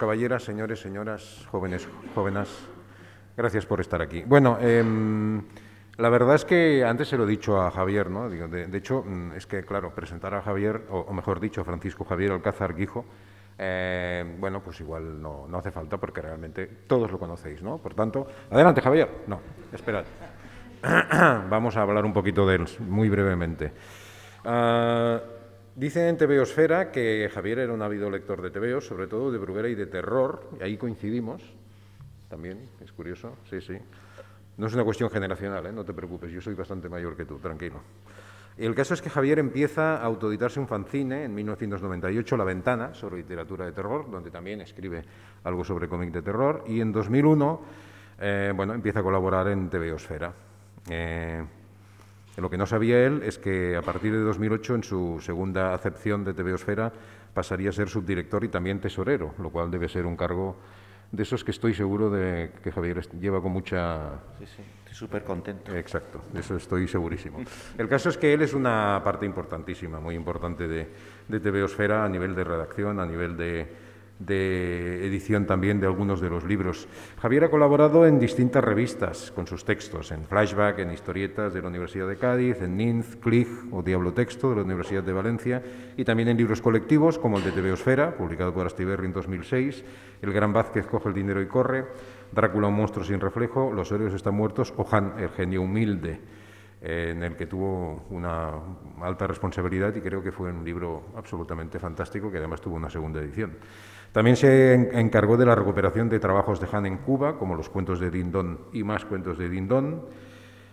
caballeras, señores, señoras, jóvenes, jóvenes, gracias por estar aquí. Bueno, em, la verdad es que antes se lo he dicho a Javier, ¿no? de, hecho, mm, es que, claro, presentar a Javier, o, mejor dicho, Francisco Javier Alcázar Guijo, eh, bueno, pues igual no, hace falta porque realmente todos lo conocéis, ¿no? Por tanto, adelante, Javier. No, esperad. Vamos a hablar un poquito de él, muy brevemente. Ah, Dicen en Tebeosfera que Javier era un ávido lector de tebeos, sobre todo de Bruguera y de terror, y ahí coincidimos, también, es curioso, sí, sí. No es una cuestión generacional, ¿eh? no te preocupes, yo soy bastante mayor que tú, tranquilo. El caso es que Javier empieza a autoditarse un fanzine en 1998, La Ventana, sobre literatura de terror, donde también escribe algo sobre cómic de terror, y en 2001, eh, bueno, empieza a colaborar en Tebeosfera. Eh, lo que no sabía él es que a partir de 2008, en su segunda acepción de TVOsfera, pasaría a ser subdirector y también tesorero, lo cual debe ser un cargo de esos que estoy seguro de que Javier lleva con mucha... Sí, sí, estoy súper contento. Exacto, de eso estoy segurísimo. El caso es que él es una parte importantísima, muy importante de, de a nivel de redacción, a nivel de, de edición también de algunos de los libros. Javier ha colaborado en distintas revistas con sus textos, en Flashback, en Historietas de la Universidad de Cádiz, en Ninth, Clig o Diablo Texto de la Universidad de Valencia y también en libros colectivos como el de Tebeosfera, publicado por Astiberri en 2006, El Gran Vázquez coge el dinero y corre, Drácula un monstruo sin reflejo, Los héroes están muertos o Han, el genio humilde eh, en el que tuvo una alta responsabilidad y creo que fue un libro absolutamente fantástico que además tuvo una segunda edición. También se encargó de la recuperación de trabajos de Han en Cuba, como los cuentos de Dindón y más cuentos de Dindón.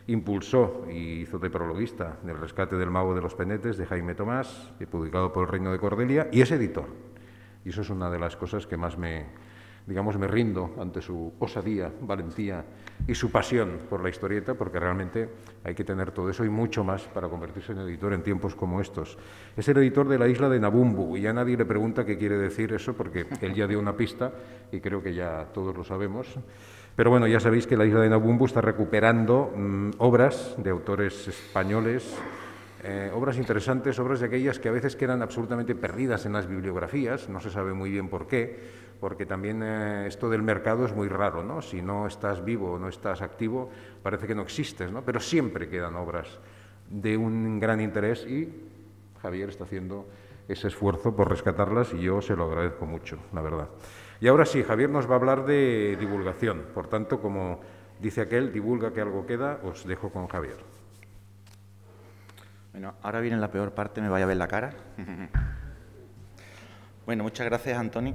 Impulsó y hizo de prologuista el rescate del mago de los penetes de Jaime Tomás, publicado por el Reino de Cordelia, y es editor. Y eso es una de las cosas que más me, digamos, me rindo ante su osadía, valentía y su pasión por la historieta, porque realmente hay que tener todo eso y mucho más para convertirse en editor en tiempos como estos. Es el editor de la isla de Nabumbu y ya nadie le pregunta qué quiere decir eso, porque él ya dio una pista y creo que ya todos lo sabemos. Pero bueno, ya sabéis que la isla de Nabumbu está recuperando mm, obras de autores españoles, eh, obras interesantes, obras de aquellas que a veces quedan absolutamente perdidas en las bibliografías, no se sabe muy bien por qué porque también eh, esto del mercado es muy raro, ¿no? Si no estás vivo o no estás activo, parece que no existes, ¿no? Pero siempre quedan obras de un gran interés y Javier está haciendo ese esfuerzo por rescatarlas y yo se lo agradezco mucho, la verdad. Y ahora sí, Javier nos va a hablar de divulgación. Por tanto, como dice aquel, divulga que algo queda, os dejo con Javier. Bueno, ahora viene la peor parte, me vaya a ver la cara. bueno, muchas gracias, Antoni.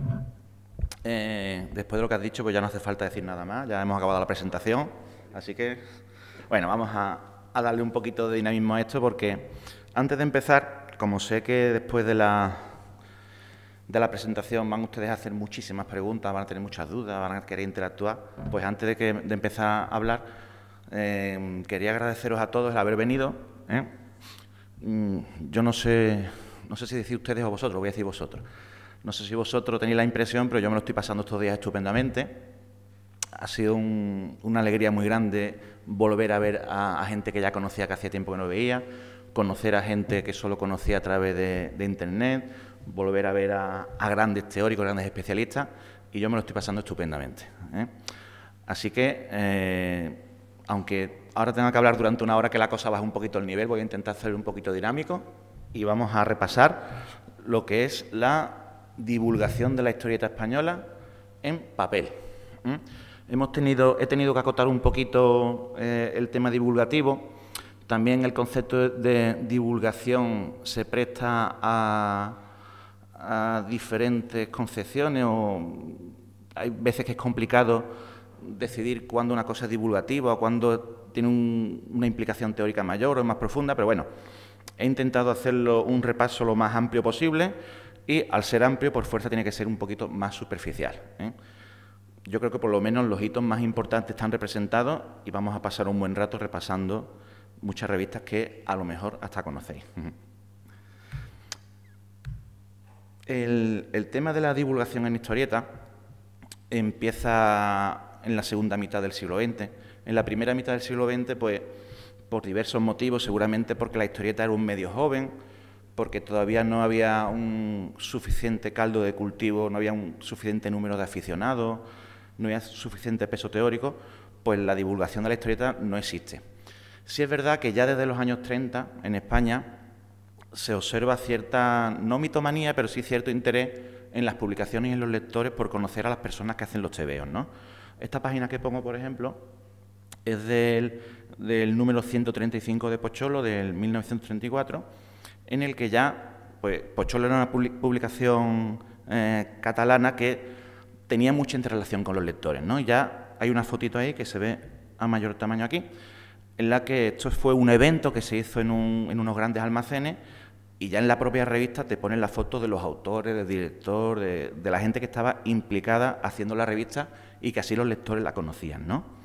Eh, después de lo que has dicho, pues ya no hace falta decir nada más, ya hemos acabado la presentación, así que, bueno, vamos a, darle un poquito de dinamismo a esto porque antes de empezar, como sé que después de la, de la presentación van ustedes a hacer muchísimas preguntas, van a tener muchas dudas, van a querer interactuar, pues antes de, empezar a hablar, eh, quería agradeceros a todos el haber venido. ¿eh? Mm, yo no sé, no sé si decir ustedes o vosotros, voy a decir vosotros. No sé si vosotros tenéis la impresión, pero yo me lo estoy pasando estos días estupendamente. Ha sido una alegría muy grande volver a ver a, gente que ya conocía que hacía tiempo que no veía, conocer a gente que solo conocía a través de, Internet, volver a ver a, grandes teóricos, grandes especialistas, y yo me lo estoy pasando estupendamente. ¿eh? Así que, eh, aunque ahora tenga que hablar durante una hora que la cosa baja un poquito el nivel, voy a intentar hacer un poquito dinámico y vamos a repasar lo que es la divulgación de la historieta española en papel. Hemos tenido, he tenido que acotar un poquito eh, el tema divulgativo. También el concepto de divulgación se presta a, diferentes concepciones o hay veces que es complicado decidir cuándo una cosa es divulgativa o cuándo tiene una implicación teórica mayor o más profunda, pero bueno, he intentado hacerlo un repaso lo más amplio posible y al ser amplio, por fuerza, tiene que ser un poquito más superficial. ¿eh? Yo creo que por lo menos los hitos más importantes están representados y vamos a pasar un buen rato repasando muchas revistas que a lo mejor hasta conocéis. El, tema de la divulgación en historieta empieza en la segunda mitad del siglo XX. En la primera mitad del siglo XX, pues, por diversos motivos, seguramente porque la historieta era un medio joven, porque todavía no había un suficiente caldo de cultivo, no había un suficiente número de aficionados, no había suficiente peso teórico, pues la divulgación de la historieta no existe. Sí es verdad que ya desde los años 30 en España se observa cierta, no mitomanía, pero sí cierto interés en las publicaciones y en los lectores por conocer a las personas que hacen los tebeos. Esta página que pongo, por ejemplo, es del, del número 135 de Pocholo, del 1934 en el que ya, pues Pocholo era una publicación eh, catalana que tenía mucha interrelación con los lectores, ¿no? Ya hay una fotito ahí que se ve a mayor tamaño aquí, en la que esto fue un evento que se hizo en, unos grandes almacenes y ya en la propia revista te ponen las fotos de los autores, del director, de, de la gente que estaba implicada haciendo la revista y que así los lectores la conocían, ¿no?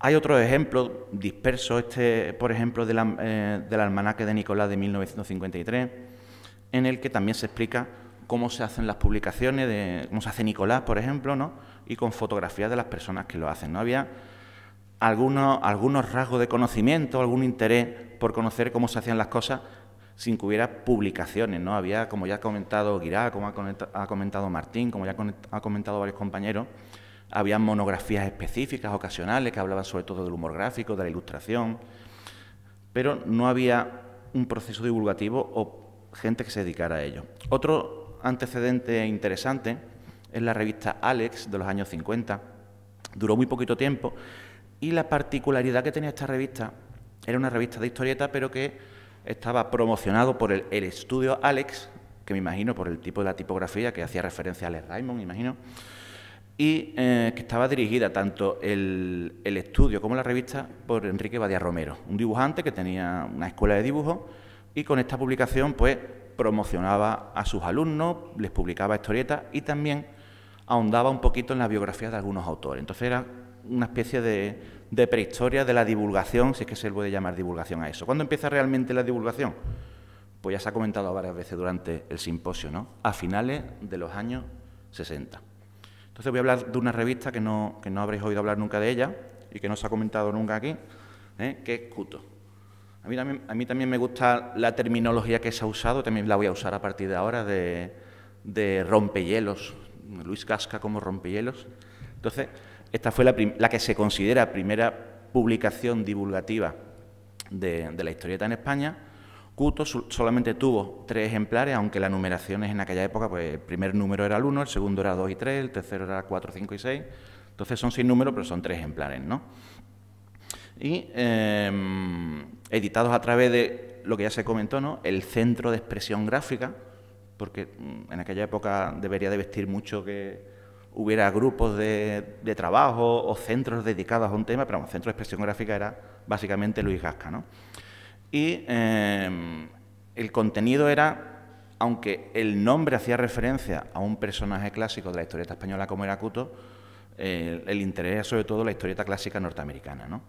Hay otros ejemplos dispersos, este, por ejemplo, del eh, almanaque de Nicolás de 1953, en el que también se explica cómo se hacen las publicaciones, de, cómo se hace Nicolás, por ejemplo, ¿no? y con fotografías de las personas que lo hacen. ¿no? Había algunos, algunos rasgos de conocimiento, algún interés por conocer cómo se hacían las cosas sin que hubiera publicaciones. ¿no? Había, como ya ha comentado Guirá, como ha comentado Martín, como ya ha comentado varios compañeros, había monografías específicas, ocasionales, que hablaban sobre todo del humor gráfico, de la ilustración, pero no había un proceso divulgativo o gente que se dedicara a ello. Otro antecedente interesante es la revista Alex de los años 50. Duró muy poquito tiempo y la particularidad que tenía esta revista era una revista de historieta, pero que estaba promocionado por el, estudio Alex, que me imagino por el tipo de la tipografía que hacía referencia a Alex Raymond, me imagino y eh, que estaba dirigida tanto el, estudio como la revista por Enrique Badía Romero, un dibujante que tenía una escuela de dibujo y con esta publicación pues promocionaba a sus alumnos, les publicaba historietas y también ahondaba un poquito en las biografías de algunos autores. Entonces era una especie de, de prehistoria de la divulgación, si es que se le puede llamar divulgación a eso. ¿Cuándo empieza realmente la divulgación? Pues ya se ha comentado varias veces durante el simposio, ¿no? A finales de los años 60. Entonces voy a hablar de una revista que no, habréis oído hablar nunca de ella y que no se ha comentado nunca aquí, ¿eh? que es Cuto. A mí, también, a mí también me gusta la terminología que se ha usado, también la voy a usar a partir de ahora, de, rompehielos. Luis Casca como rompehielos. Entonces, esta fue la, la que se considera primera publicación divulgativa de, la historieta en España Cuto solamente tuvo tres ejemplares, aunque las numeraciones en aquella época, pues el primer número era el 1, el segundo era 2 y 3, el tercero era 4, 5 y 6. Entonces son seis números, pero son tres ejemplares, ¿no? Y em, editados a través de lo que ya se comentó, ¿no? El centro de expresión gráfica, porque mm, en aquella época debería de vestir mucho que hubiera grupos de, trabajo o centros dedicados a un tema, pero el centro de expresión gráfica era básicamente Luis Gasca, ¿no? Y em, el contenido era, aunque el nombre hacía referencia a un personaje clásico de la historieta española como era Cuto, el interés era sobre todo la historieta clásica norteamericana, ¿no?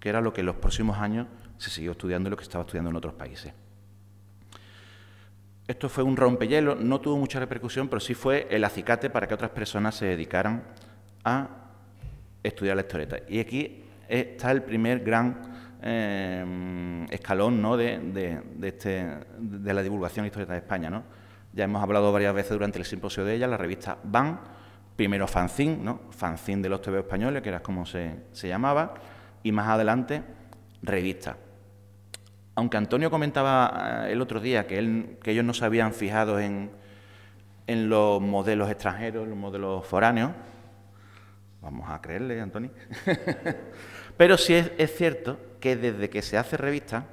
que era lo que en los próximos años se siguió estudiando y lo que estaba estudiando en otros países. Esto fue un rompehielo no tuvo mucha repercusión, pero sí fue el acicate para que otras personas se dedicaran a estudiar la historieta. Y aquí está el primer gran Em, escalón ¿no? de, de, de, este, de la divulgación histórica de España. ¿no? Ya hemos hablado varias veces durante el simposio de ella, la revista Van, primero fanzine, ¿no? fanzine de los TV españoles, que era como se, se llamaba, y más adelante revista. Aunque Antonio comentaba eh, el otro día que, él, que ellos no se habían fijado en, en los modelos extranjeros, los modelos foráneos, vamos a creerle, Antonio, pero si es cierto que desde que se hace revista,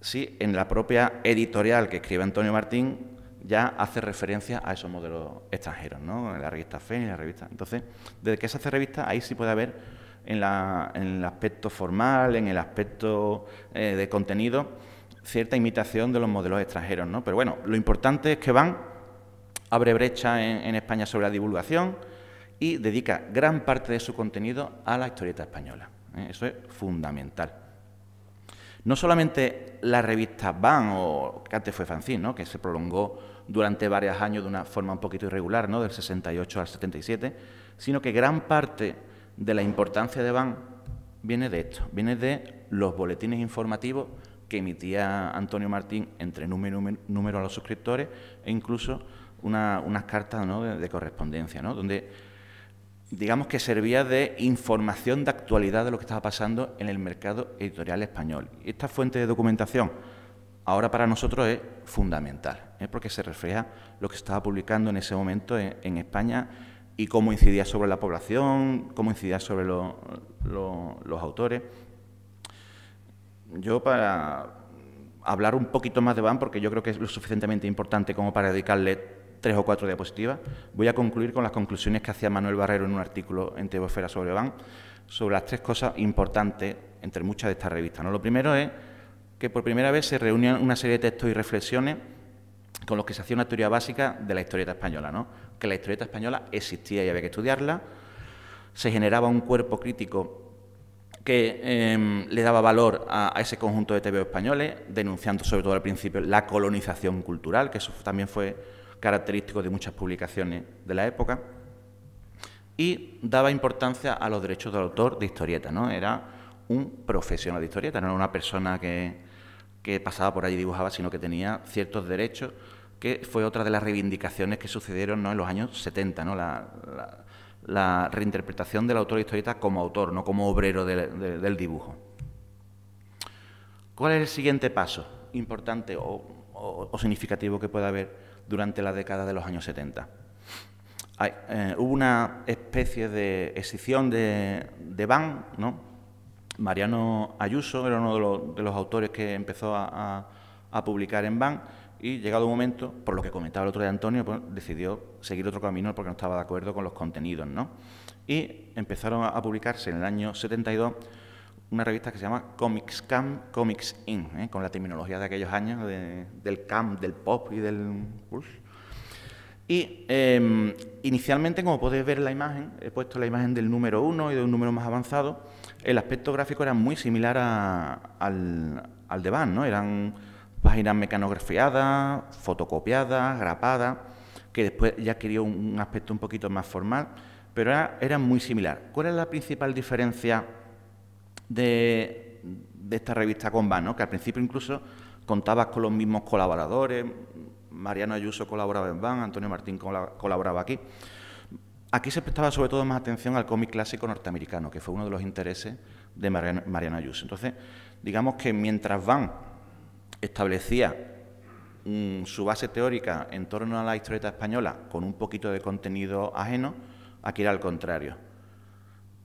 sí, en la propia editorial que escribe Antonio Martín, ya hace referencia a esos modelos extranjeros, ¿no? En la revista Fénix, la revista. Entonces, desde que se hace revista, ahí sí puede haber en, el aspecto formal, en el aspecto eh, de contenido, cierta imitación de los modelos extranjeros, ¿no? Pero bueno, lo importante es que van abre brecha en España sobre la divulgación y dedica gran parte de su contenido a la historieta española. ¿eh? Eso es fundamental. No solamente la revista Van, o que antes fue Fanzine, que se prolongó durante varios años de una forma un poquito irregular, ¿no? del 68 al 77, sino que gran parte de la importancia de Van viene de esto, viene de los boletines informativos que emitía Antonio Martín entre número, a los suscriptores e incluso unas cartas de, correspondencia, ¿no? donde digamos que servía de información de actualidad de lo que estaba pasando en el mercado editorial español. Esta fuente de documentación ahora para nosotros es fundamental, ¿eh? porque se refleja lo que estaba publicando en ese momento en, España y cómo incidía sobre la población, cómo incidía sobre los autores. Yo para hablar un poquito más de Van, porque yo creo que es lo suficientemente importante como para dedicarle tres o cuatro diapositivas. Voy a concluir con las conclusiones que hacía Manuel Barrero en un artículo en Tebosfera sobre Van, sobre las tres cosas importantes entre muchas de estas revistas. Lo primero es que por primera vez se reunían una serie de textos y reflexiones con los que se hacía una teoría básica de la historieta española, que la historieta española existía y había que estudiarla, se generaba un cuerpo crítico que em, le daba valor a, ese conjunto de tebeos españoles, denunciando sobre todo al principio la colonización cultural, que eso también fue característico de muchas publicaciones de la época, y daba importancia a los derechos del autor de historieta. ¿no? Era un profesional de historieta, no era una persona que, pasaba por allí y dibujaba, sino que tenía ciertos derechos, que fue otra de las reivindicaciones que sucedieron en los años 70, ¿no? La, reinterpretación del autor de historieta como autor, no como obrero del dibujo. ¿Cuál es el siguiente paso importante o, o significativo que pueda haber durante la década de los años 70. Eh, hubo una especie de exición de, de ¿no? Mariano Ayuso era uno de los, autores que empezó a, publicar en BAN y llegado un momento, por lo que comentaba el otro día Antonio, pues, decidió seguir otro camino porque no estaba de acuerdo con los contenidos, ¿no? Y empezaron a publicarse en el año 72 una revista que se llama Comics Camp, Comics In, ¿eh? con la terminología de aquellos años del camp, del pop y del Y em, inicialmente, como podéis ver en la imagen, he puesto la imagen del número uno y de un número más avanzado, el aspecto gráfico era muy similar al, de Van, ¿no? Eran páginas mecanografiadas, fotocopiadas, grapadas, que después ya quería un aspecto un poquito más formal, pero era, muy similar. ¿Cuál es la principal diferencia de, esta revista con Van, que al principio incluso contaba con los mismos colaboradores, Mariano Ayuso colaboraba en Van, Antonio Martín colaboraba aquí. Aquí se prestaba sobre todo más atención al cómic clásico norteamericano, que fue uno de los intereses de Mariano Ayuso. Entonces, digamos que mientras Van establecía mm, su base teórica en torno a la historieta española con un poquito de contenido ajeno, aquí era al contrario.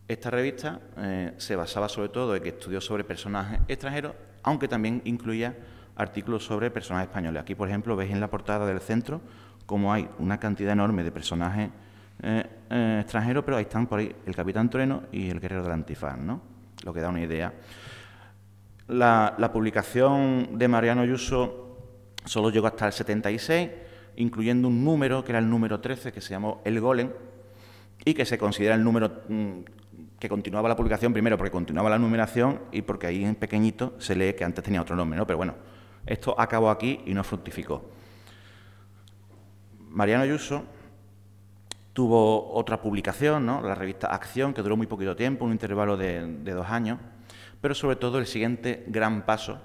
Esta revista eh, se basaba sobre todo en que estudió sobre personajes extranjeros, aunque también incluía artículos sobre personajes españoles. Aquí, por ejemplo, veis en la portada del centro cómo hay una cantidad enorme de personajes eh, eh, extranjeros, pero ahí están por ahí el Capitán Trueno y el Guerrero del Antifaz, ¿no? Lo que da una idea. La, publicación de Mariano Ayuso solo llegó hasta el 76, incluyendo un número que era el número 13, que se llamó El Golem, y que se considera el número mm, que continuaba la publicación, primero porque continuaba la numeración y porque ahí en pequeñito se lee que antes tenía otro nombre, ¿no? Pero bueno, esto acabó aquí y no fructificó. Mariano Ayuso tuvo otra publicación, ¿no? la revista Acción, que duró muy poquito tiempo, un intervalo de, dos años, pero sobre todo el siguiente gran paso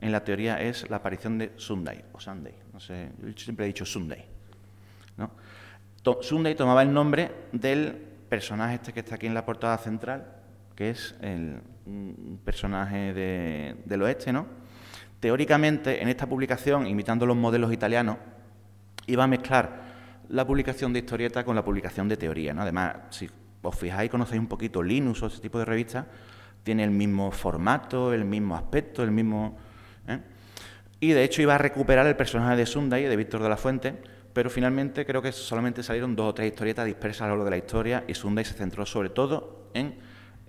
en la teoría es la aparición de Sunday, o Sunday, no sé, yo siempre he dicho Sunday. ¿no? Sunday tomaba el nombre del personaje este que está aquí en la portada central, que es el, un personaje de, del oeste, ¿no? Teóricamente, en esta publicación, imitando los modelos italianos, iba a mezclar la publicación de historieta con la publicación de teoría, ¿no? Además, si os fijáis, conocéis un poquito Linux o ese tipo de revistas, tiene el mismo formato, el mismo aspecto, el mismo... ¿eh? Y de hecho iba a recuperar el personaje de Sunday, de Víctor de la Fuente, pero finalmente creo que solamente salieron dos o tres historietas dispersas a lo largo de la historia y Sunday se centró sobre todo en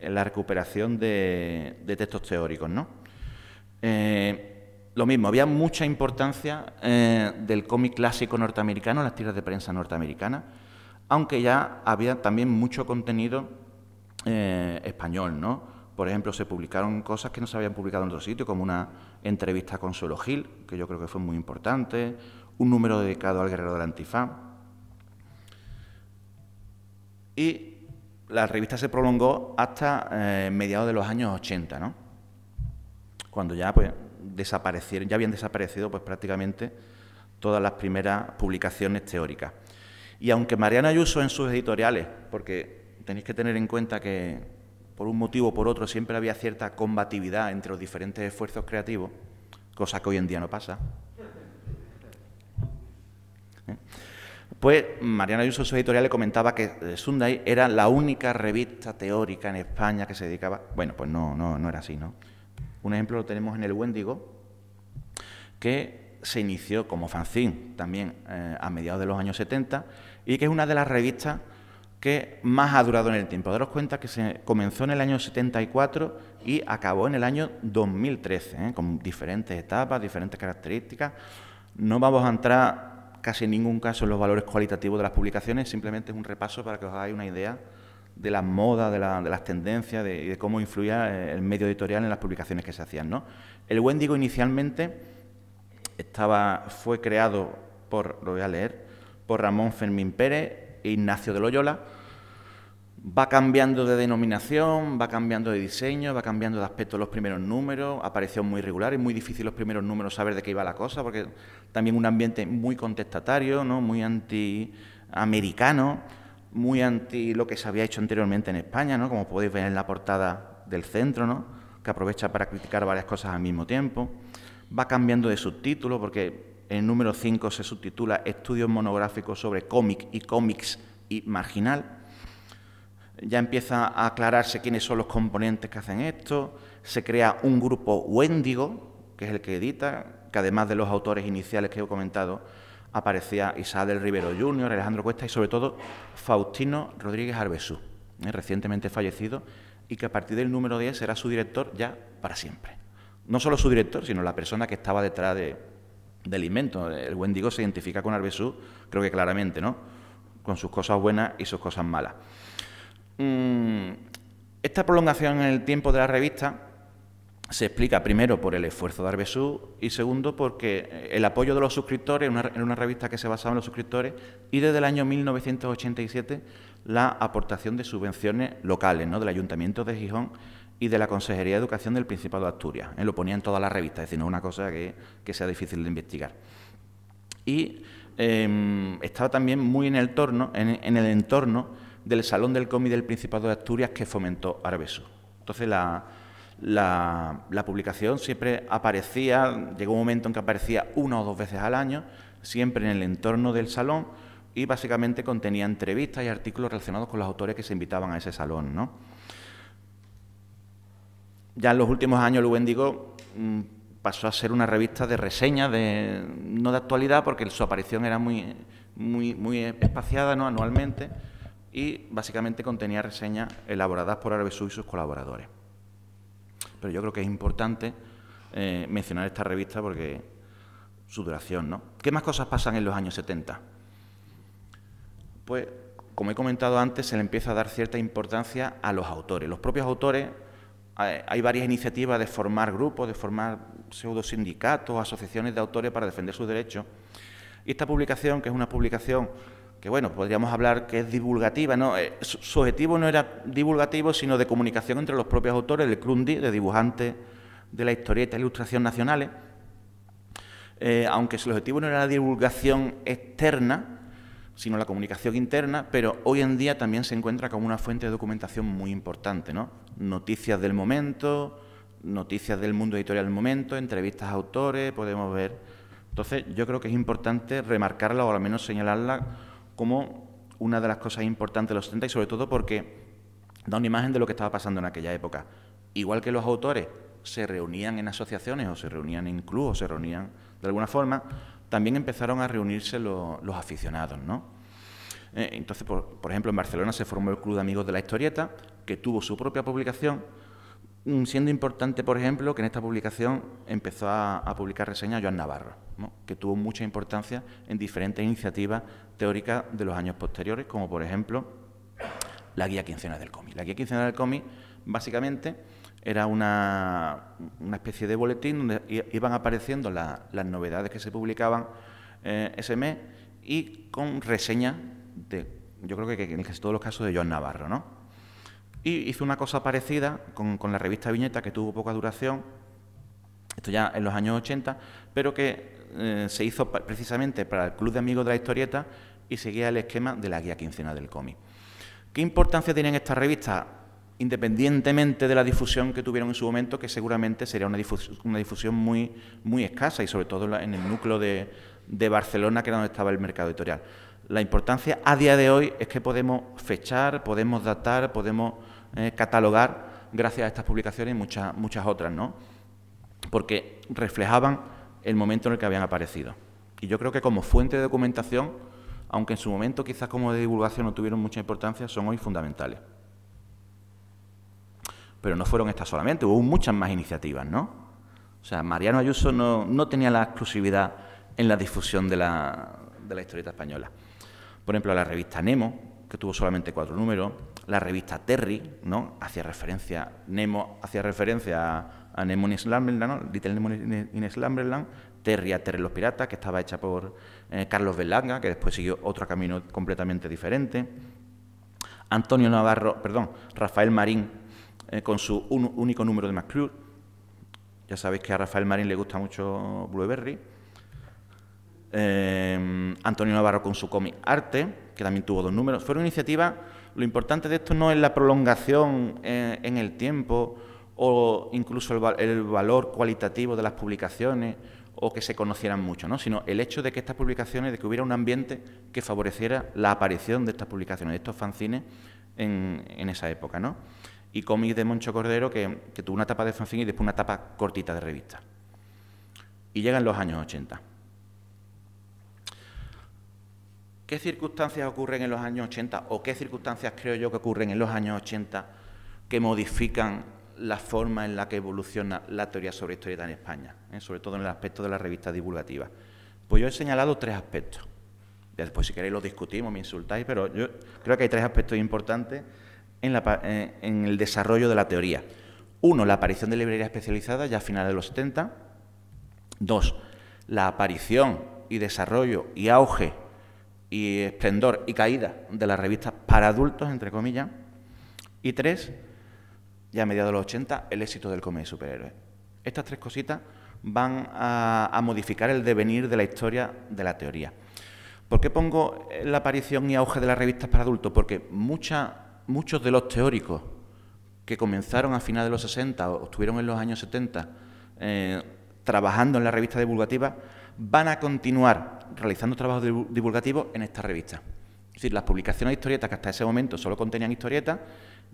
la recuperación de, textos teóricos. ¿no? Eh, lo mismo, había mucha importancia eh, del cómic clásico norteamericano, las tiras de prensa norteamericana, aunque ya había también mucho contenido eh, español, ¿no? Por ejemplo, se publicaron cosas que no se habían publicado en otro sitio, como una entrevista con Suelo Gil, que yo creo que fue muy importante, un número dedicado al guerrero la antifaz. Y la revista se prolongó hasta eh, mediados de los años 80, ¿no? cuando ya pues, desaparecieron, ya habían desaparecido pues, prácticamente todas las primeras publicaciones teóricas. Y aunque Mariana Ayuso en sus editoriales, porque tenéis que tener en cuenta que por un motivo o por otro siempre había cierta combatividad entre los diferentes esfuerzos creativos, cosa que hoy en día no pasa, Pues Mariana Ayuso en su editorial le comentaba que eh, Sunday era la única revista teórica en España que se dedicaba. Bueno, pues no, no, no era así, ¿no? Un ejemplo lo tenemos en el Wendigo, que se inició como fanzine también eh, a mediados de los años 70 y que es una de las revistas que más ha durado en el tiempo. Daros cuenta que se comenzó en el año 74 y acabó en el año 2013, ¿eh? con diferentes etapas, diferentes características. No vamos a entrar casi en ningún caso los valores cualitativos de las publicaciones, simplemente es un repaso para que os hagáis una idea de las modas, de, las tendencias, ...y de, cómo influía el medio editorial en las publicaciones que se hacían. ¿no? El Wendigo inicialmente estaba, fue creado por, lo voy a leer, por Ramón Fermín Pérez e Ignacio de Loyola, va cambiando de denominación, va cambiando de diseño, va cambiando de aspecto los primeros números, apareció muy regular, es muy difícil los primeros números saber de qué iba la cosa, porque también un ambiente muy contestatario, ¿no? muy antiamericano, muy anti lo que se había hecho anteriormente en España, ¿no? como podéis ver en la portada del centro, ¿no? que aprovecha para criticar varias cosas al mismo tiempo. Va cambiando de subtítulo, porque el número 5 se subtitula Estudios monográficos sobre cómic y cómics y marginal ya empieza a aclararse quiénes son los componentes que hacen esto, se crea un grupo Wendigo, que es el que edita, que además de los autores iniciales que he comentado, aparecía Isabel del Rivero Jr., Alejandro Cuesta y sobre todo Faustino Rodríguez Arbesú, ¿eh? recientemente fallecido, y que a partir del número 10 será su director ya para siempre. No solo su director, sino la persona que estaba detrás del invento. El Wendigo se identifica con Arbesú, creo que claramente, ¿no? Con sus cosas buenas y sus cosas malas. Mm, esta prolongación en el tiempo de la revista se explica primero por el esfuerzo de Arbesú... y segundo porque eh, el apoyo de los suscriptores, en una, revista que se basaba en los suscriptores, y desde el año 1987 la aportación de subvenciones locales ¿no? del Ayuntamiento de Gijón y de la Consejería de Educación del Principado de Asturias. ¿eh? Lo ponía en todas las revistas, es decir, no es una cosa que, sea difícil de investigar. Y em, estaba también muy en el, torno, en el entorno del Salón del Cómic del Principado de Asturias que fomentó Arbeso. Entonces la, publicación siempre aparecía, llegó un momento en que aparecía una o dos veces al año, siempre en el entorno del salón y básicamente contenía entrevistas y artículos relacionados con los autores que se invitaban a ese salón. ¿no? Ya en los últimos años, el mm, pasó a ser una revista de reseña, no de actualidad, porque su aparición era muy, muy, muy espaciada ¿no? anualmente y básicamente contenía reseñas elaboradas por Arbesu y sus colaboradores. Pero yo creo que es importante eh, mencionar esta revista porque su duración, ¿no? ¿Qué más cosas pasan en los años 70? Pues, como he comentado antes, se le empieza a dar cierta importancia a los autores. Los propios autores, eh, hay varias iniciativas de formar grupos, de formar pseudosindicatos, asociaciones de autores para defender sus derechos. Y esta publicación, que es una publicación que bueno, podríamos hablar que es divulgativa, ¿no? Eh, su, objetivo no era divulgativo, sino de comunicación entre los propios autores del Crundi, de dibujantes de la historieta e ilustración nacionales, eh, aunque su objetivo no era la divulgación externa, sino la comunicación interna, pero hoy en día también se encuentra como una fuente de documentación muy importante, ¿no? Noticias del momento, noticias del mundo editorial del momento, entrevistas a autores, podemos ver. Entonces, yo creo que es importante remarcarla o al menos señalarla como una de las cosas importantes de los 30. y sobre todo porque da una imagen de lo que estaba pasando en aquella época. Igual que los autores se reunían en asociaciones o se reunían en clubes o se reunían de alguna forma, también empezaron a reunirse los aficionados, ¿no? Eh, entonces, por, ejemplo, en Barcelona se formó el Club de Amigos de la Historieta, que tuvo su propia publicación, mm, siendo importante, por ejemplo, que en esta publicación empezó a, publicar reseñas Joan Navarro, que tuvo mucha importancia en diferentes iniciativas teórica de los años posteriores, como por ejemplo la guía quincenal del cómic. La guía quincenal del cómic básicamente era una, especie de boletín donde iban apareciendo las novedades que se publicaban eh, ese mes y con reseña de, yo creo que, en casi todos los casos, de John Navarro. ¿no? Y hizo una cosa parecida con, la revista Viñeta, que tuvo poca duración, esto ya en los años 80, pero que eh, se hizo precisamente para el Club de Amigos de la Historieta y seguía el esquema de la guía quincena del cómic. ¿Qué importancia tienen estas revistas? Independientemente de la difusión que tuvieron en su momento, que seguramente sería una difusión, una difusión muy, muy escasa y sobre todo en el núcleo de, Barcelona, que era donde estaba el mercado editorial. La importancia a día de hoy es que podemos fechar, podemos datar, podemos eh, catalogar gracias a estas publicaciones y muchas, muchas otras, ¿no? Porque reflejaban el momento en el que habían aparecido. Y yo creo que como fuente de documentación aunque en su momento quizás como de divulgación no tuvieron mucha importancia, son hoy fundamentales. Pero no fueron estas solamente, hubo muchas más iniciativas, ¿no? O sea, Mariano Ayuso no, tenía la exclusividad en la difusión de la, historieta española. Por ejemplo, la revista Nemo, que tuvo solamente cuatro números, la revista Terry, ¿no? Hacía referencia, Nemo hacía referencia a, Nemo in Slumberland, Little Nemo in Slumberland, Terry a Terry los Piratas, que estaba hecha por eh, Carlos Velanga, que después siguió otro camino completamente diferente, Antonio Navarro, perdón, Rafael Marín, eh, con su único número de McClure. Ya sabéis que a Rafael Marín le gusta mucho Blueberry. Eh, Antonio Navarro con su cómic Arte, que también tuvo dos números. Fueron iniciativa. lo importante de esto no es la prolongación en el tiempo o incluso el valor cualitativo de las publicaciones o que se conocieran mucho, ¿no? sino el hecho de que estas publicaciones, de que hubiera un ambiente que favoreciera la aparición de estas publicaciones, de estos fanzines en, esa época. ¿no? Y cómics de Moncho Cordero, que, tuvo una etapa de fanzine y después una etapa cortita de revista. Y llegan los años 80. ¿Qué circunstancias ocurren en los años 80 o qué circunstancias creo yo que ocurren en los años 80 que modifican la forma en la que evoluciona la teoría sobre historieta en España, ¿eh? sobre todo en el aspecto de las revistas divulgativas... Pues yo he señalado tres aspectos. Después, si queréis, lo discutimos, me insultáis, pero yo creo que hay tres aspectos importantes en, eh, en el desarrollo de la teoría. Uno, la aparición de librerías especializadas ya a finales de los 70. Dos, la aparición y desarrollo y auge y esplendor y caída de las revistas para adultos, entre comillas. Y tres, y a mediados de los 80 el éxito del cómic de superhéroes. Estas tres cositas van a, modificar el devenir de la historia de la teoría. ¿Por qué pongo la aparición y auge de las revistas para adultos? Porque muchos de los teóricos que comenzaron a finales de los 60 o estuvieron en los años 70 eh, trabajando en la revista divulgativa van a continuar realizando trabajos divulgativos en esta revista. Es decir, las publicaciones de historietas que hasta ese momento solo contenían historietas,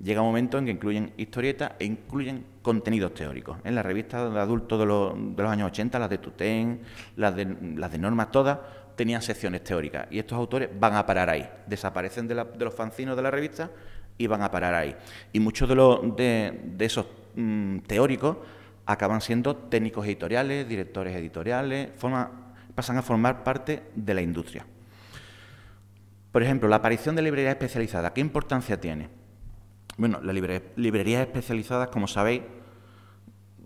llega un momento en que incluyen historietas e incluyen contenidos teóricos. En las revistas de adultos de los, años 80, las de Tutén, las de, las Norma, todas tenían secciones teóricas y estos autores van a parar ahí, desaparecen de, los fanzinos de la revista y van a parar ahí. Y muchos de, los, de, esos mm, teóricos acaban siendo técnicos editoriales, directores editoriales, pasan a formar parte de la industria. Por ejemplo, la aparición de librerías especializadas, ¿qué importancia tiene? Bueno, las librerías especializadas, como sabéis,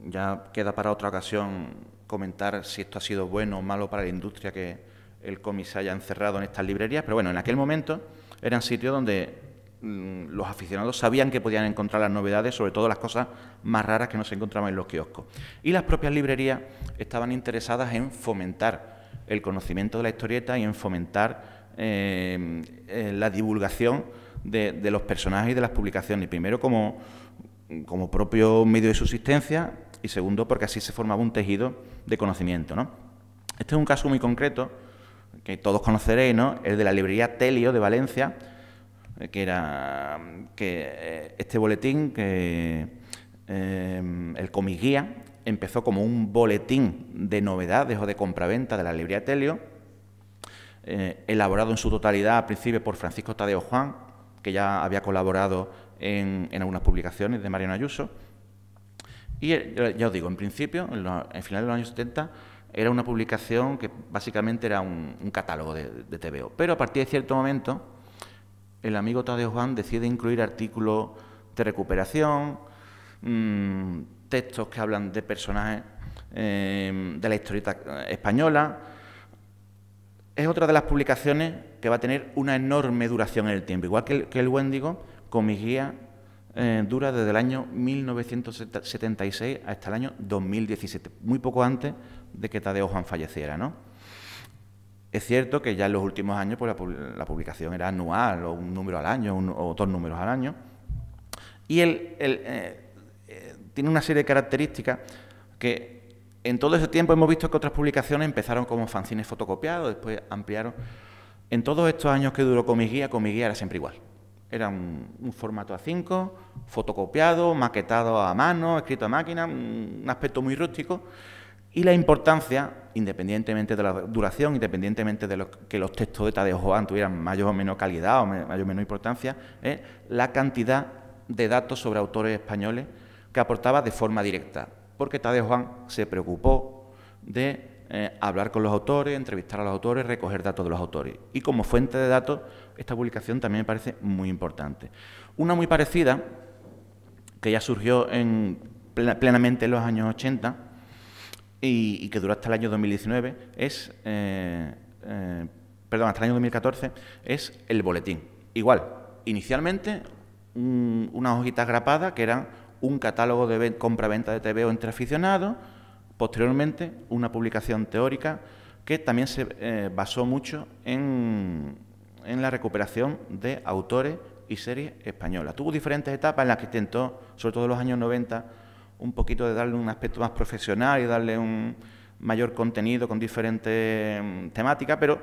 ya queda para otra ocasión comentar si esto ha sido bueno o malo para la industria que el cómic se haya encerrado en estas librerías, pero bueno, en aquel momento eran sitios donde mm, los aficionados sabían que podían encontrar las novedades, sobre todo las cosas más raras que no se encontraban en los kioscos. Y las propias librerías estaban interesadas en fomentar el conocimiento de la historieta y en fomentar Em, eh, la divulgación de, los personajes y de las publicaciones. Primero como, como propio medio de subsistencia y segundo porque así se formaba un tejido de conocimiento. ¿no? Este es un caso muy concreto que todos conoceréis, ¿no? el de la librería Telio de Valencia, eh, que era que eh, este boletín, que em, el Comiguía... empezó como un boletín de novedades o de compraventa de la librería Telio eh, elaborado en su totalidad a principios por Francisco Tadeo Juan, que ya había colaborado en, algunas publicaciones de Mariano Ayuso. Y eh, ya os digo, en principio, en, el finales de los años 70, era una publicación que básicamente era un, catálogo de, TVO. Pero a partir de cierto momento, el amigo Tadeo Juan decide incluir artículos de recuperación, mm, textos que hablan de personajes eh, de la historieta española, es otra de las publicaciones que va a tener una enorme duración en el tiempo, igual que el, que Wendigo, con mi guía, eh, dura desde el año 1976 hasta el año 2017, muy poco antes de que Tadeo Juan falleciera. Es cierto que ya en los últimos años pues, la, publicación era anual, o un número al año, o dos números al año, y eh, eh, tiene una serie de características que en todo ese tiempo hemos visto que otras publicaciones empezaron como fanzines fotocopiados, después ampliaron. En todos estos años que duró con mi Guía, con mi Guía era siempre igual. Era un, formato A5, fotocopiado, maquetado a mano, escrito a máquina, un, aspecto muy rústico. Y la importancia, independientemente de la duración, independientemente de que los textos de Tadeo Juan tuvieran mayor o menor calidad o mayor o menor importancia, es ¿eh? la cantidad de datos sobre autores españoles que aportaba de forma directa porque Tadeo Juan se preocupó de eh, hablar con los autores, entrevistar a los autores, recoger datos de los autores. Y como fuente de datos, esta publicación también me parece muy importante. Una muy parecida, que ya surgió en, plenamente en los años 80 y, que duró hasta el año 2019, es, eh, eh, perdón, hasta el año 2014, es el boletín. Igual, inicialmente unas hojitas grapadas que eran un catálogo de compra-venta de TVO entre aficionados, posteriormente una publicación teórica que también se eh, basó mucho en, en, la recuperación de autores y series españolas. Tuvo diferentes etapas en las que intentó, sobre todo en los años 90, un poquito de darle un aspecto más profesional y darle un mayor contenido con diferentes mm, temáticas, pero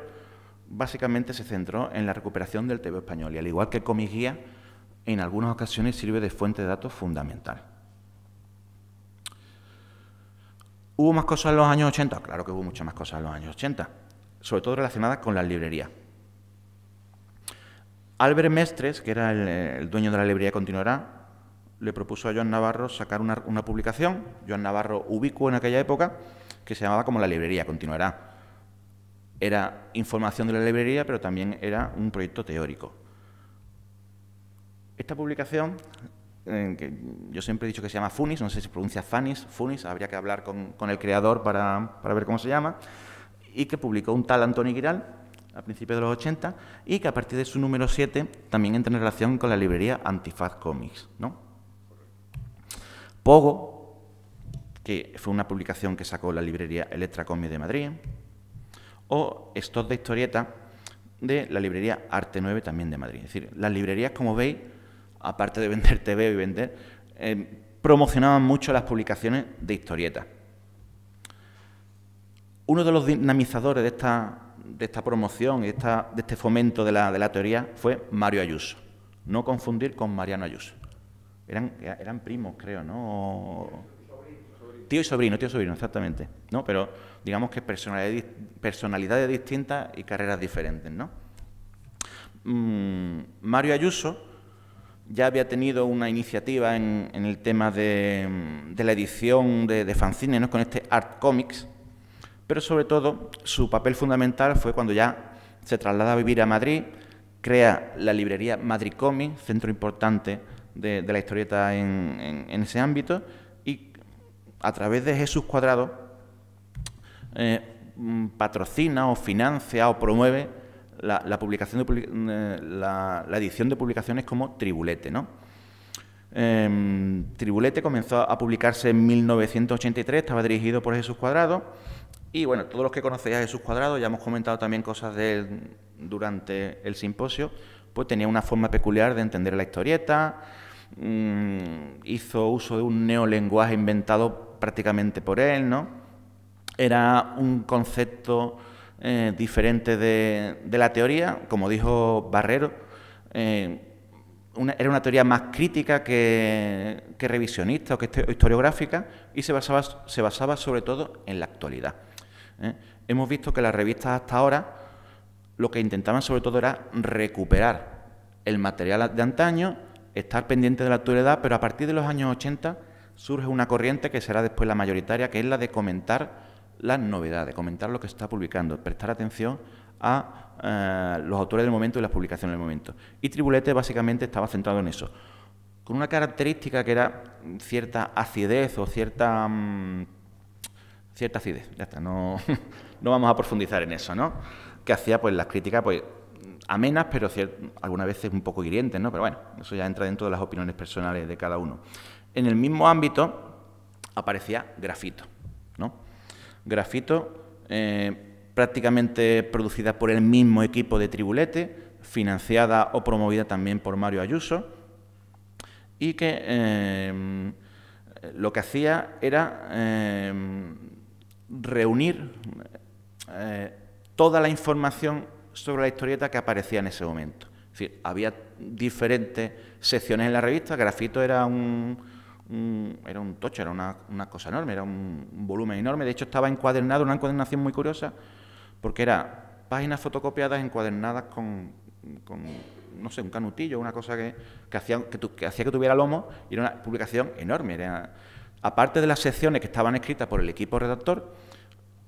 básicamente se centró en la recuperación del TV español. Y al igual que Comigía Guía, en algunas ocasiones sirve de fuente de datos fundamental. ¿Hubo más cosas en los años 80? Claro que hubo muchas más cosas en los años 80, sobre todo relacionadas con la librería. Albert Mestres, que era el, dueño de la librería Continuará, le propuso a Joan Navarro sacar una, publicación, Joan Navarro ubicó en aquella época, que se llamaba como La Librería Continuará. Era información de la librería, pero también era un proyecto teórico. Esta publicación, que yo siempre he dicho que se llama Funis, no sé si se pronuncia Fanis, Funis, habría que hablar con, el creador para, ver cómo se llama, y que publicó un tal Antonio Giral a principios de los 80 y que a partir de su número 7 también entra en relación con la librería Antifaz Comics. ¿no? Pogo, que fue una publicación que sacó la librería Electra Comics de Madrid, o Stop de Historieta de la librería Arte 9 también de Madrid. Es decir, las librerías, como veis, aparte de vender TV y vender, eh, promocionaban mucho las publicaciones de historietas. Uno de los dinamizadores de esta, promoción y de, este fomento de la, teoría fue Mario Ayuso. No confundir con Mariano Ayuso. Eran, eran primos, creo, ¿no? Tío y sobrino, tío y sobrino, exactamente. ¿no? Pero digamos que personalidades, distintas y carreras diferentes. ¿no? Mm, Mario Ayuso ya había tenido una iniciativa en, el tema de, la edición de, de fanzines, con este Art Comics, pero sobre todo su papel fundamental fue cuando ya se traslada a vivir a Madrid, crea la librería Madrid Comics, centro importante de, la historieta en, ese ámbito, y a través de Jesús Cuadrado eh, mm, patrocina o financia o promueve la, publicación de, eh, la, edición de publicaciones como Tribulete, ¿no? Em, Tribulete comenzó a publicarse en 1983, estaba dirigido por Jesús Cuadrado. Y bueno, todos los que conocéis a Jesús Cuadrado, ya hemos comentado también cosas de él durante el simposio, pues tenía una forma peculiar de entender la historieta, mm, hizo uso de un neolenguaje inventado prácticamente por él, ¿no? Era un concepto eh, diferente de, la teoría, como dijo Barrero, eh, era una teoría más crítica que, revisionista o que historiográfica y se basaba, sobre todo en la actualidad. ¿eh? Hemos visto que las revistas hasta ahora lo que intentaban sobre todo era recuperar el material de antaño, estar pendiente de la actualidad, pero a partir de los años 80 surge una corriente que será después la mayoritaria, que es la de comentar las novedades, comentar lo que está publicando, prestar atención a eh, los autores del momento y las publicaciones del momento. Y Tribulete básicamente estaba centrado en eso, con una característica que era cierta acidez o cierta... Mm, cierta acidez, ya está, no, no vamos a profundizar en eso, ¿no? Que hacía pues las críticas pues amenas, pero algunas veces un poco hirientes, ¿no? Pero bueno, eso ya entra dentro de las opiniones personales de cada uno. En el mismo ámbito aparecía grafito, ¿no? grafito, eh, prácticamente producida por el mismo equipo de Tribulete, financiada o promovida también por Mario Ayuso, y que eh, lo que hacía era eh, reunir toda la información sobre la historieta que aparecía en ese momento. Es decir, había diferentes secciones en la revista, Grafito era un, era un tocho, era una, cosa enorme, era un, volumen enorme. De hecho, estaba encuadernado, una encuadernación muy curiosa, porque era páginas fotocopiadas encuadernadas con, no sé, un canutillo, una cosa que, hacía, que, tuviera lomo, y era una publicación enorme. Era, aparte de las secciones que estaban escritas por el equipo redactor,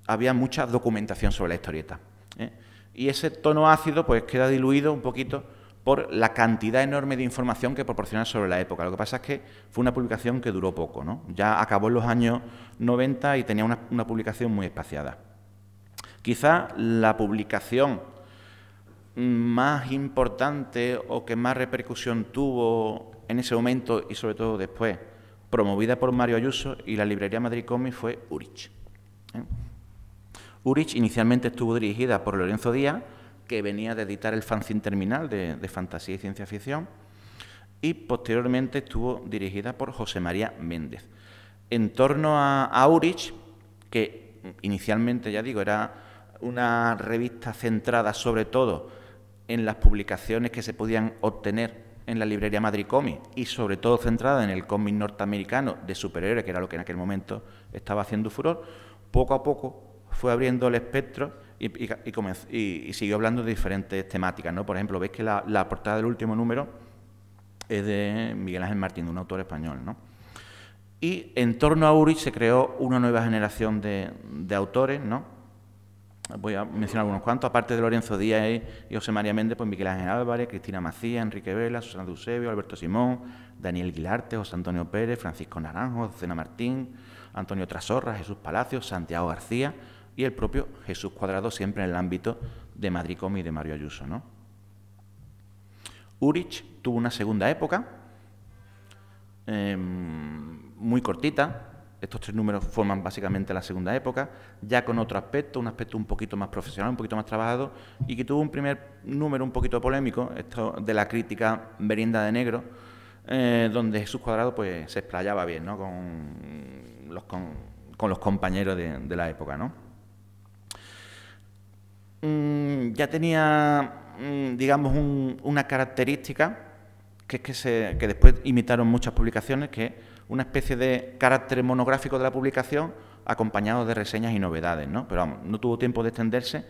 había mucha documentación sobre la historieta. ¿eh? Y ese tono ácido pues queda diluido un poquito por la cantidad enorme de información que proporciona sobre la época. Lo que pasa es que fue una publicación que duró poco, ¿no? ya acabó en los años 90 y tenía una, publicación muy espaciada. Quizá la publicación más importante o que más repercusión tuvo en ese momento y sobre todo después, promovida por Mario Ayuso y la librería Madrid Comics fue Urich. ¿eh? Urich inicialmente estuvo dirigida por Lorenzo Díaz, que venía de editar el fanzine terminal de, fantasía y ciencia ficción, y posteriormente estuvo dirigida por José María Méndez. En torno a, Aurich, que inicialmente, ya digo, era una revista centrada sobre todo en las publicaciones que se podían obtener en la librería Madrid y sobre todo centrada en el cómic norteamericano de superhéroes, que era lo que en aquel momento estaba haciendo furor, poco a poco fue abriendo el espectro y, siguió hablando de diferentes temáticas. Por ejemplo, veis que la, portada del último número es de Miguel Ángel Martín, un autor español. Y en torno a Uri se creó una nueva generación de, autores. ¿no? Voy a mencionar algunos cuantos, aparte de Lorenzo Díaz y José María Méndez, pues Miguel Ángel Álvarez, Cristina Macías, Enrique Vela, Susana Eusebio, Alberto Simón, Daniel Guilarte, José Antonio Pérez, Francisco Naranjo, Cena Martín, Antonio Trasorra, Jesús Palacios, Santiago García, y el propio Jesús Cuadrado siempre en el ámbito de Madrid y de Mario Ayuso. ¿no? Urich tuvo una segunda época, em, muy cortita, estos tres números forman básicamente la segunda época, ya con otro aspecto, un aspecto un poquito más profesional, un poquito más trabajado, y que tuvo un primer número un poquito polémico, esto de la crítica Merienda de Negro, eh, donde Jesús Cuadrado pues, se explayaba bien ¿no? con, los, compañeros de, de la época. ¿no? Mm, ya tenía, mm, digamos, una característica que es que, se, que después imitaron muchas publicaciones, que una especie de carácter monográfico de la publicación acompañado de reseñas y novedades, ¿no? Pero no tuvo tiempo de extenderse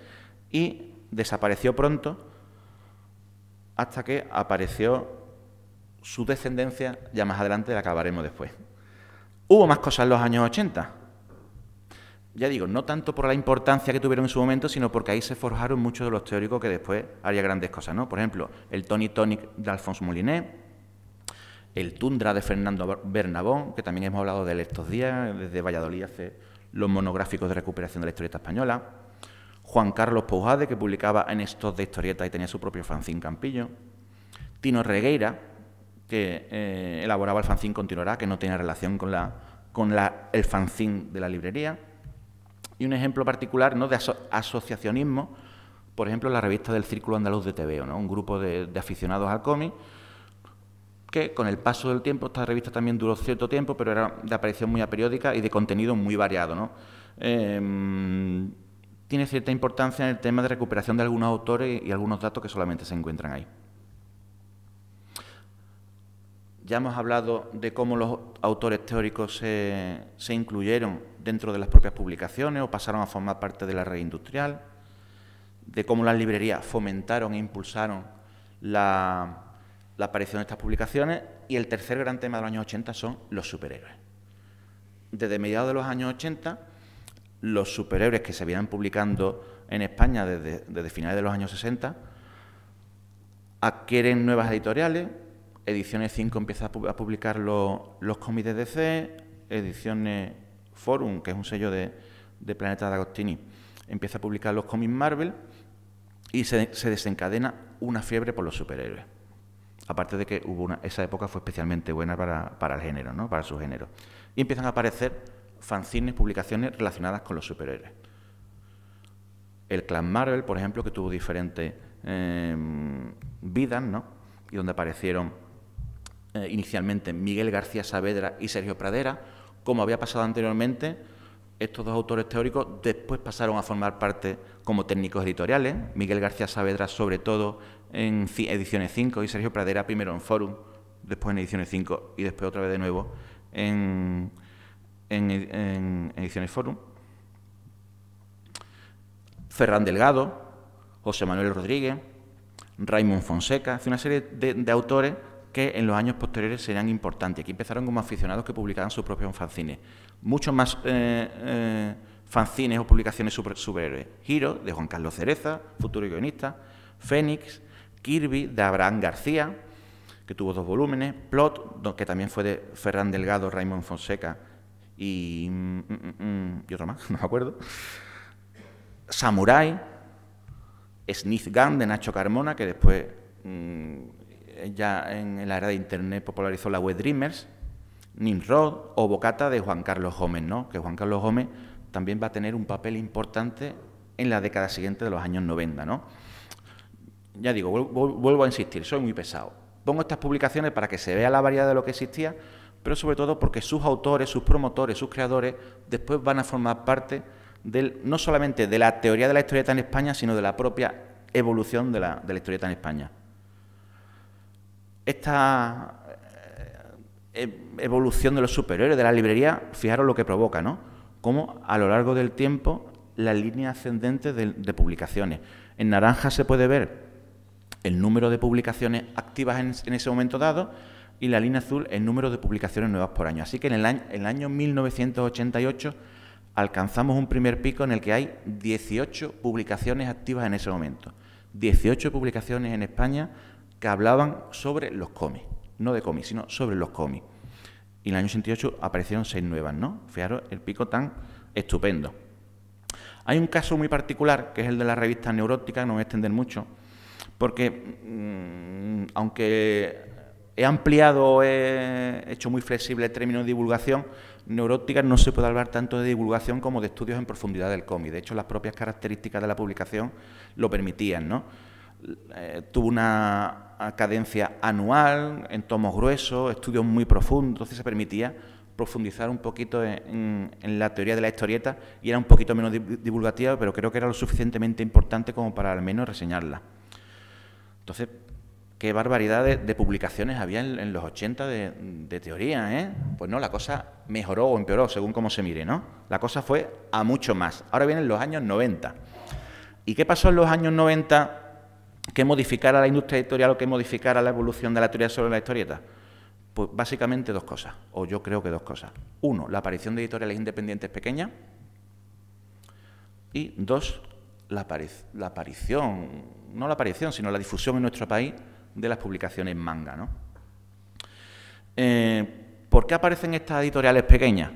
y desapareció pronto hasta que apareció su descendencia, ya más adelante la acabaremos después. Hubo más cosas en los años 80, ya digo, no tanto por la importancia que tuvieron en su momento, sino porque ahí se forjaron muchos de los teóricos que después harían grandes cosas, ¿no? Por ejemplo, el Tony Tonic de Alphonse Moliné, el Tundra de Fernando Bernabón, que también hemos hablado de él estos días, desde Valladolid hace los monográficos de recuperación de la historieta española, Juan Carlos Poujade, que publicaba en estos de historieta y tenía su propio fanzín Campillo, Tino Regueira, que eh, elaboraba el fanzín Continuará, que no tiene relación con, el fanzín de la librería, y un ejemplo particular ¿no? de asociacionismo, por ejemplo, la revista del Círculo Andaluz de TVO, ¿no? un grupo de, aficionados al cómic, que con el paso del tiempo, esta revista también duró cierto tiempo, pero era de aparición muy aperiódica y de contenido muy variado. Em, tiene cierta importancia en el tema de recuperación de algunos autores y algunos datos que solamente se encuentran ahí. Ya hemos hablado de cómo los autores teóricos se, se incluyeron dentro de las propias publicaciones o pasaron a formar parte de la red industrial, de cómo las librerías fomentaron e impulsaron la, aparición de estas publicaciones y el tercer gran tema de los años 80 son los superhéroes. Desde mediados de los años 80, los superhéroes que se vienen publicando en España desde, finales de los años 60 adquieren nuevas editoriales, Ediciones 5 empieza a publicar los, los cómics de DC, Ediciones Forum, que es un sello de, Planeta de Agostini, empieza a publicar los cómics Marvel y se, desencadena una fiebre por los superhéroes. Aparte de que hubo una, esa época fue especialmente buena para, para el género, ¿no? para su género. Y empiezan a aparecer fanzines, publicaciones relacionadas con los superhéroes. El Clan Marvel, por ejemplo, que tuvo diferentes em, vidas, ¿no? y donde aparecieron eh, inicialmente Miguel García Saavedra y Sergio Pradera, como había pasado anteriormente, estos dos autores teóricos después pasaron a formar parte como técnicos editoriales, Miguel García Saavedra sobre todo en Ediciones 5 y Sergio Pradera primero en Forum, después en Ediciones 5 y después otra vez de nuevo en, Ediciones Forum. Ferran Delgado, José Manuel Rodríguez, Raymond Fonseca, hace una serie de autores que en los años posteriores serían importantes. Aquí empezaron como aficionados que publicaban sus propios fanzines. Muchos más eh, eh, fanzines o publicaciones super, superhéroes. Giro, de Juan Carlos Cereza, futuro guionista. Fénix, Kirby, de Abraham García, que tuvo dos volúmenes. Plot, que también fue de Ferran Delgado, Raymond Fonseca y, mm, mm, mm, y otro más, no me acuerdo. Samurai, Sniff Gun, de Nacho Carmona, que después ya en el era de Internet popularizó la web Dreamers, Nimrod o Bocata de Juan Carlos Gómez, ¿no? que Juan Carlos Gómez también va a tener un papel importante en la década siguiente de los años 90. ¿no? Ya digo, vuelvo a insistir, soy muy pesado. Pongo estas publicaciones para que se vea la variedad de lo que existía, pero sobre todo porque sus autores, sus promotores, sus creadores, después van a formar parte del, no solamente de la teoría de la historieta en España, sino de la propia evolución de la, de la historieta en España esta eh, eh, evolución de los superiores de la librería, fijaros lo que provoca, ¿no? Cómo a lo largo del tiempo la línea ascendente de, publicaciones. En naranja se puede ver el número de publicaciones activas en, ese momento dado y la línea azul el número de publicaciones nuevas por año. Así que en el año, en el año 1988 alcanzamos un primer pico en el que hay 18 publicaciones activas en ese momento. 18 publicaciones en España que hablaban sobre los cómics, no de cómics, sino sobre los cómics. Y en el año 88 aparecieron seis nuevas, ¿no? Fijaros el pico tan estupendo. Hay un caso muy particular, que es el de la revista Neurótica, no voy a extender mucho, porque mm, aunque he ampliado, he hecho muy flexible el término de divulgación, neurótica no se puede hablar tanto de divulgación como de estudios en profundidad del cómic. De hecho, las propias características de la publicación lo permitían, ¿no? Eh, tuvo una cadencia anual, en tomos gruesos, estudios muy profundos, entonces se permitía profundizar un poquito en, la teoría de la historieta y era un poquito menos divulgativa, pero creo que era lo suficientemente importante como para al menos reseñarla. Entonces, qué barbaridad de, publicaciones había en, los 80 de, teoría, ¿eh? Pues no, la cosa mejoró o empeoró, según cómo se mire, ¿no? La cosa fue a mucho más. Ahora vienen los años 90. ¿Y qué pasó en los años 90 ¿Qué modificara la industria editorial o qué modificara la evolución de la teoría sobre la historieta? Pues básicamente dos cosas, o yo creo que dos cosas. Uno, la aparición de editoriales independientes pequeñas. Y dos, la, aparición, no la aparición, sino la difusión en nuestro país de las publicaciones manga. Eh, ¿Por qué aparecen estas editoriales pequeñas?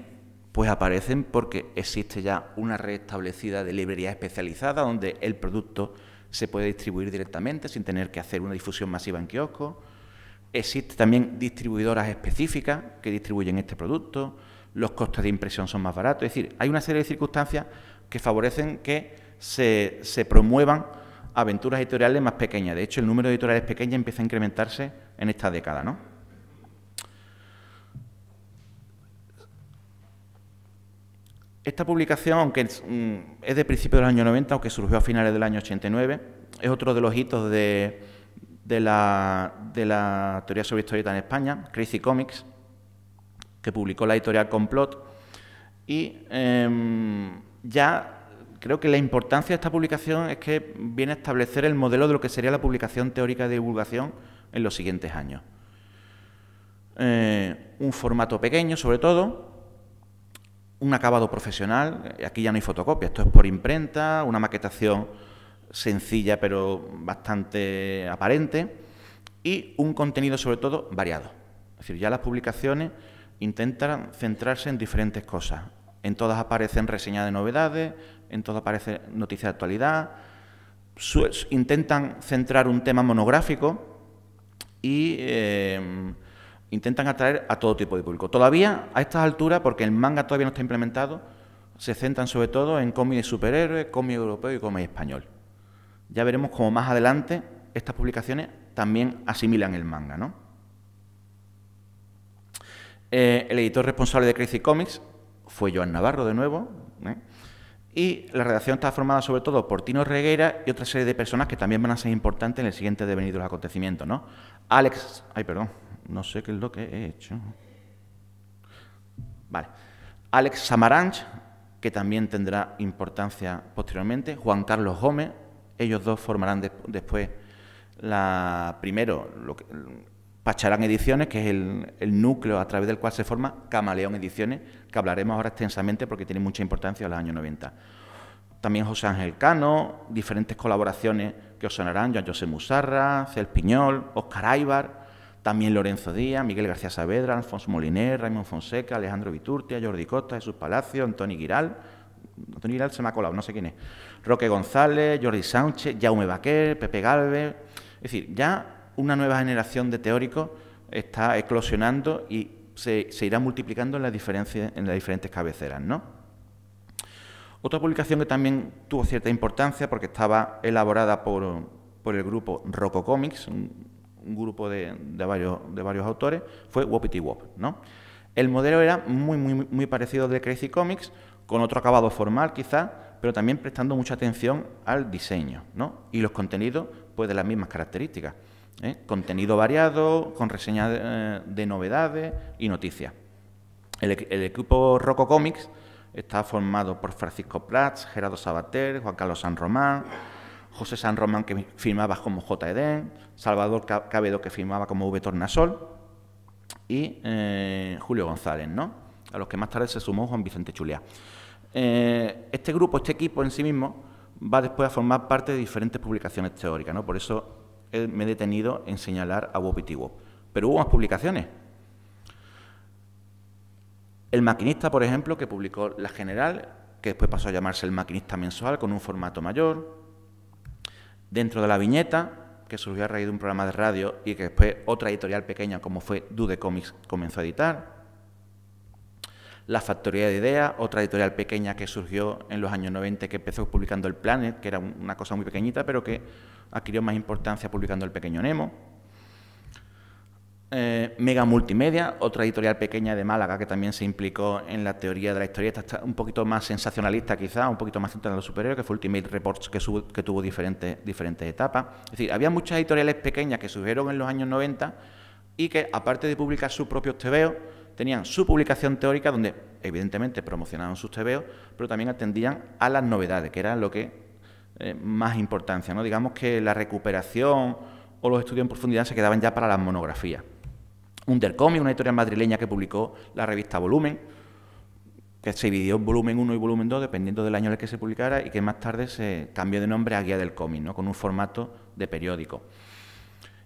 Pues aparecen porque existe ya una red establecida de librerías especializadas donde el producto se puede distribuir directamente sin tener que hacer una difusión masiva en kioscos. Existen también distribuidoras específicas que distribuyen este producto, los costes de impresión son más baratos, es decir, hay una serie de circunstancias que favorecen que se, se promuevan aventuras editoriales más pequeñas. De hecho, el número de editoriales pequeñas empieza a incrementarse en esta década, ¿no? Esta publicación, aunque es, mm, de principios del año años 90, aunque surgió a finales del año 89, es otro de los hitos de, la, teoría sobre historieta en España, Crazy Comics, que publicó la editorial Complot. Y em, ya creo que la importancia de esta publicación es que viene a establecer el modelo de lo que sería la publicación teórica de divulgación en los siguientes años. Eh, un formato pequeño, sobre todo, un acabado profesional, eh, aquí ya no hay fotocopia, esto es por imprenta, una maquetación sencilla pero bastante aparente y un contenido sobre todo variado. Es decir, ya las publicaciones intentan centrarse en diferentes cosas. En todas aparecen reseñas de novedades, en todas aparecen noticias de actualidad, intentan centrar un tema monográfico y eh, intentan atraer a todo tipo de público. Todavía, a estas alturas, porque el manga todavía no está implementado, se centran sobre todo en cómics de superhéroes, cómic europeo y cómic español. Ya veremos cómo más adelante estas publicaciones también asimilan el manga, ¿no? Eh, el editor responsable de Crazy Comics fue Joan Navarro, de nuevo, ¿eh? y la redacción está formada sobre todo por Tino Regueira y otra serie de personas que también van a ser importantes en el siguiente devenir de los acontecimientos, ¿no? Alex, ay, perdón, no sé qué es lo que he hecho. Vale. Alex Samaranch, que también tendrá importancia posteriormente. Juan Carlos Gómez. Ellos dos formarán después la. Primero, lo que, Pacharán Ediciones, que es el, núcleo a través del cual se forma Camaleón Ediciones, que hablaremos ahora extensamente porque tiene mucha importancia en los años 90. También José Ángel Cano, diferentes colaboraciones que os sonarán, Juan José Musarra, Cel Piñol, Oscar Aibar, también Lorenzo Díaz, Miguel García Saavedra, Alfonso Moliner, Raymond Fonseca, Alejandro Viturtia, Jordi Costa, Jesús Palacio, Antoni Giral. Antoni Giral se me ha colado, no sé quién es. Roque González, Jordi Sánchez, Jaume Baquer, Pepe Galvez. Es decir, ya una nueva generación de teóricos está eclosionando y se, irá multiplicando en las, diferentes cabeceras, ¿no? Otra publicación que también tuvo cierta importancia porque estaba elaborada por, el grupo Rococomics, Comics grupo de, varios, autores, fue Wopity Wop. El modelo era muy, muy, parecido al de Crazy Comics, con otro acabado formal quizás, pero también prestando mucha atención al diseño y los contenidos pues, de las mismas características. ¿eh? Contenido variado, con reseñas eh, de, novedades y noticias. El, equipo Rocco Comics está formado por Francisco Prats, Gerardo Sabater, Juan Carlos San Román, José San Román, que firmaba como J. Eden, Salvador Cabedo, que firmaba como V. Tornasol, y eh, Julio González, ¿no? a los que más tarde se sumó Juan Vicente Chuliá. Eh, este grupo, este equipo en sí mismo, va después a formar parte de diferentes publicaciones teóricas, ¿no? por eso eh, me he detenido en señalar a Wop Pero hubo más publicaciones. El Maquinista, por ejemplo, que publicó La General, que después pasó a llamarse El Maquinista Mensual con un formato mayor dentro de la viñeta, que surgió a raíz de un programa de radio y que después otra editorial pequeña como fue Dude Comics comenzó a editar. La Factoría de Ideas, otra editorial pequeña que surgió en los años 90 que empezó publicando El Planet, que era una cosa muy pequeñita, pero que adquirió más importancia publicando El Pequeño Nemo. Eh, mega Multimedia, otra editorial pequeña de Málaga que también se implicó en la teoría de la historia, está un poquito más sensacionalista quizá, un poquito más centrada en lo superior, que fue Ultimate Reports, que, tuvo diferentes, etapas. Es decir, había muchas editoriales pequeñas que surgieron en los años 90 y que, aparte de publicar sus propios tebeos, tenían su publicación teórica donde, evidentemente, promocionaban sus tebeos, pero también atendían a las novedades, que era lo que eh, más importancia. ¿no? Digamos que la recuperación o los estudios en profundidad se quedaban ya para las monografías. Undercomic, una historia madrileña que publicó la revista Volumen, que se dividió en volumen 1 y volumen 2, dependiendo del año en el que se publicara, y que más tarde se cambió de nombre a Guía del Cómic, ¿no? con un formato de periódico.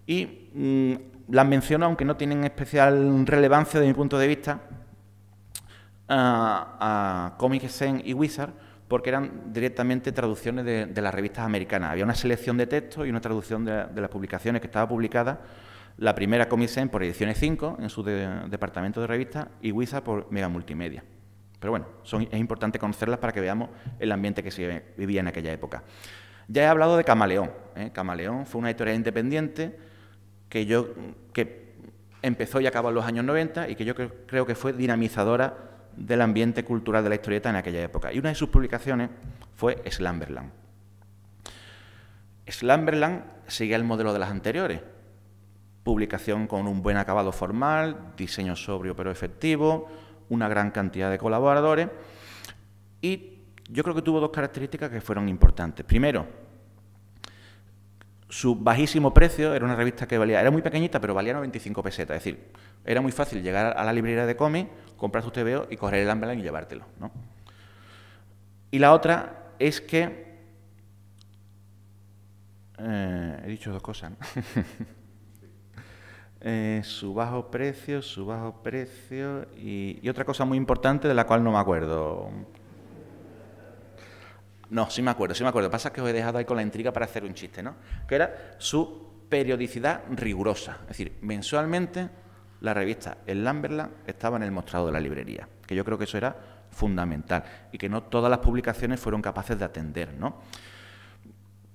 Y mm, las menciono, aunque no tienen especial relevancia desde mi punto de vista, a, a Comic y Wizard, porque eran directamente traducciones de, las revistas americanas. Había una selección de textos y una traducción de, de las publicaciones que estaba publicada la primera Comisen por Ediciones 5 en su departamento de revistas y Wiza por Mega Multimedia. Pero bueno, es importante conocerlas para que veamos el ambiente que se vivía en aquella época. Ya he hablado de Camaleón. ¿eh? Camaleón fue una editorial independiente que yo que empezó y acabó en los años 90 y que yo creo, que fue dinamizadora del ambiente cultural de la historieta en aquella época. Y una de sus publicaciones fue Slamberland. Slamberland seguía el modelo de las anteriores, publicación con un buen acabado formal, diseño sobrio pero efectivo, una gran cantidad de colaboradores y yo creo que tuvo dos características que fueron importantes. Primero, su bajísimo precio, era una revista que valía, era muy pequeñita, pero valía 95 pesetas, es decir, era muy fácil llegar a la librería de cómics, comprar su TVO y coger el Amberland y llevártelo. Y la otra es que... Eh, he dicho dos cosas. ¿no? Eh, su bajo precio, su bajo precio y, otra cosa muy importante de la cual no me acuerdo. No, sí me acuerdo, sí me acuerdo. Pasa que os he dejado ahí con la intriga para hacer un chiste, ¿no? Que era su periodicidad rigurosa. Es decir, mensualmente la revista El Lamberla estaba en el mostrado de la librería, que yo creo que eso era fundamental y que no todas las publicaciones fueron capaces de atender, ¿no?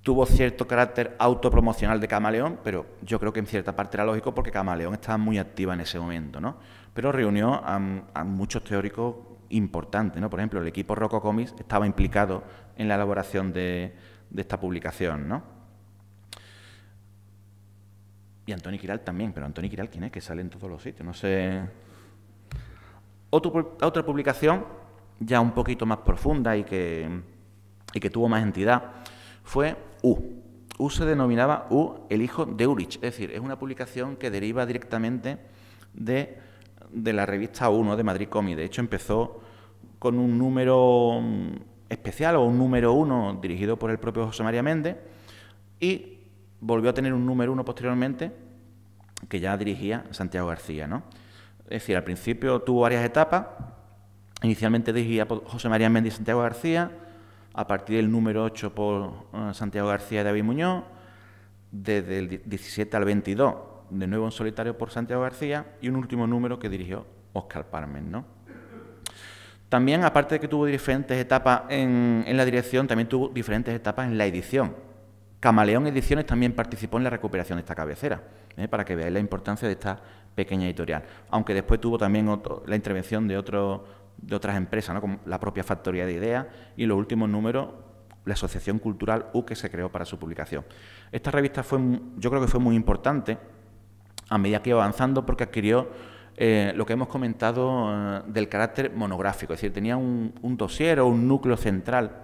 tuvo cierto carácter autopromocional de Camaleón, pero yo creo que en cierta parte era lógico porque Camaleón estaba muy activa en ese momento, ¿no? Pero reunió a, muchos teóricos importantes, ¿no? Por ejemplo, el equipo Rocco estaba implicado en la elaboración de, esta publicación, ¿no? Y Antoni Quiral también, pero Antoni Quiral, ¿quién es? Que sale en todos los sitios, no sé... otra publicación ya un poquito más profunda y que, y que tuvo más entidad fue U. U se denominaba U, el hijo de Urich, es decir, es una publicación que deriva directamente de, la revista 1 de Madrid Comi. De hecho, empezó con un número mm, especial o un número uno dirigido por el propio José María Méndez y volvió a tener un número uno posteriormente que ya dirigía Santiago García. ¿no? Es decir, al principio tuvo varias etapas. Inicialmente dirigía José María Méndez y Santiago García, a partir del número 8 por eh, Santiago García y David Muñoz, desde el 17 al 22, de nuevo en solitario por Santiago García, y un último número que dirigió Oscar Parmen. ¿no? También, aparte de que tuvo diferentes etapas en, la dirección, también tuvo diferentes etapas en la edición. Camaleón Ediciones también participó en la recuperación de esta cabecera, ¿eh? para que veáis la importancia de esta pequeña editorial, aunque después tuvo también la intervención de otro de otras empresas, ¿no? como la propia Factoría de Ideas y los últimos números, la Asociación Cultural U que se creó para su publicación. Esta revista fue, yo creo que fue muy importante a medida que iba avanzando porque adquirió eh, lo que hemos comentado eh, del carácter monográfico, es decir, tenía un, un o un núcleo central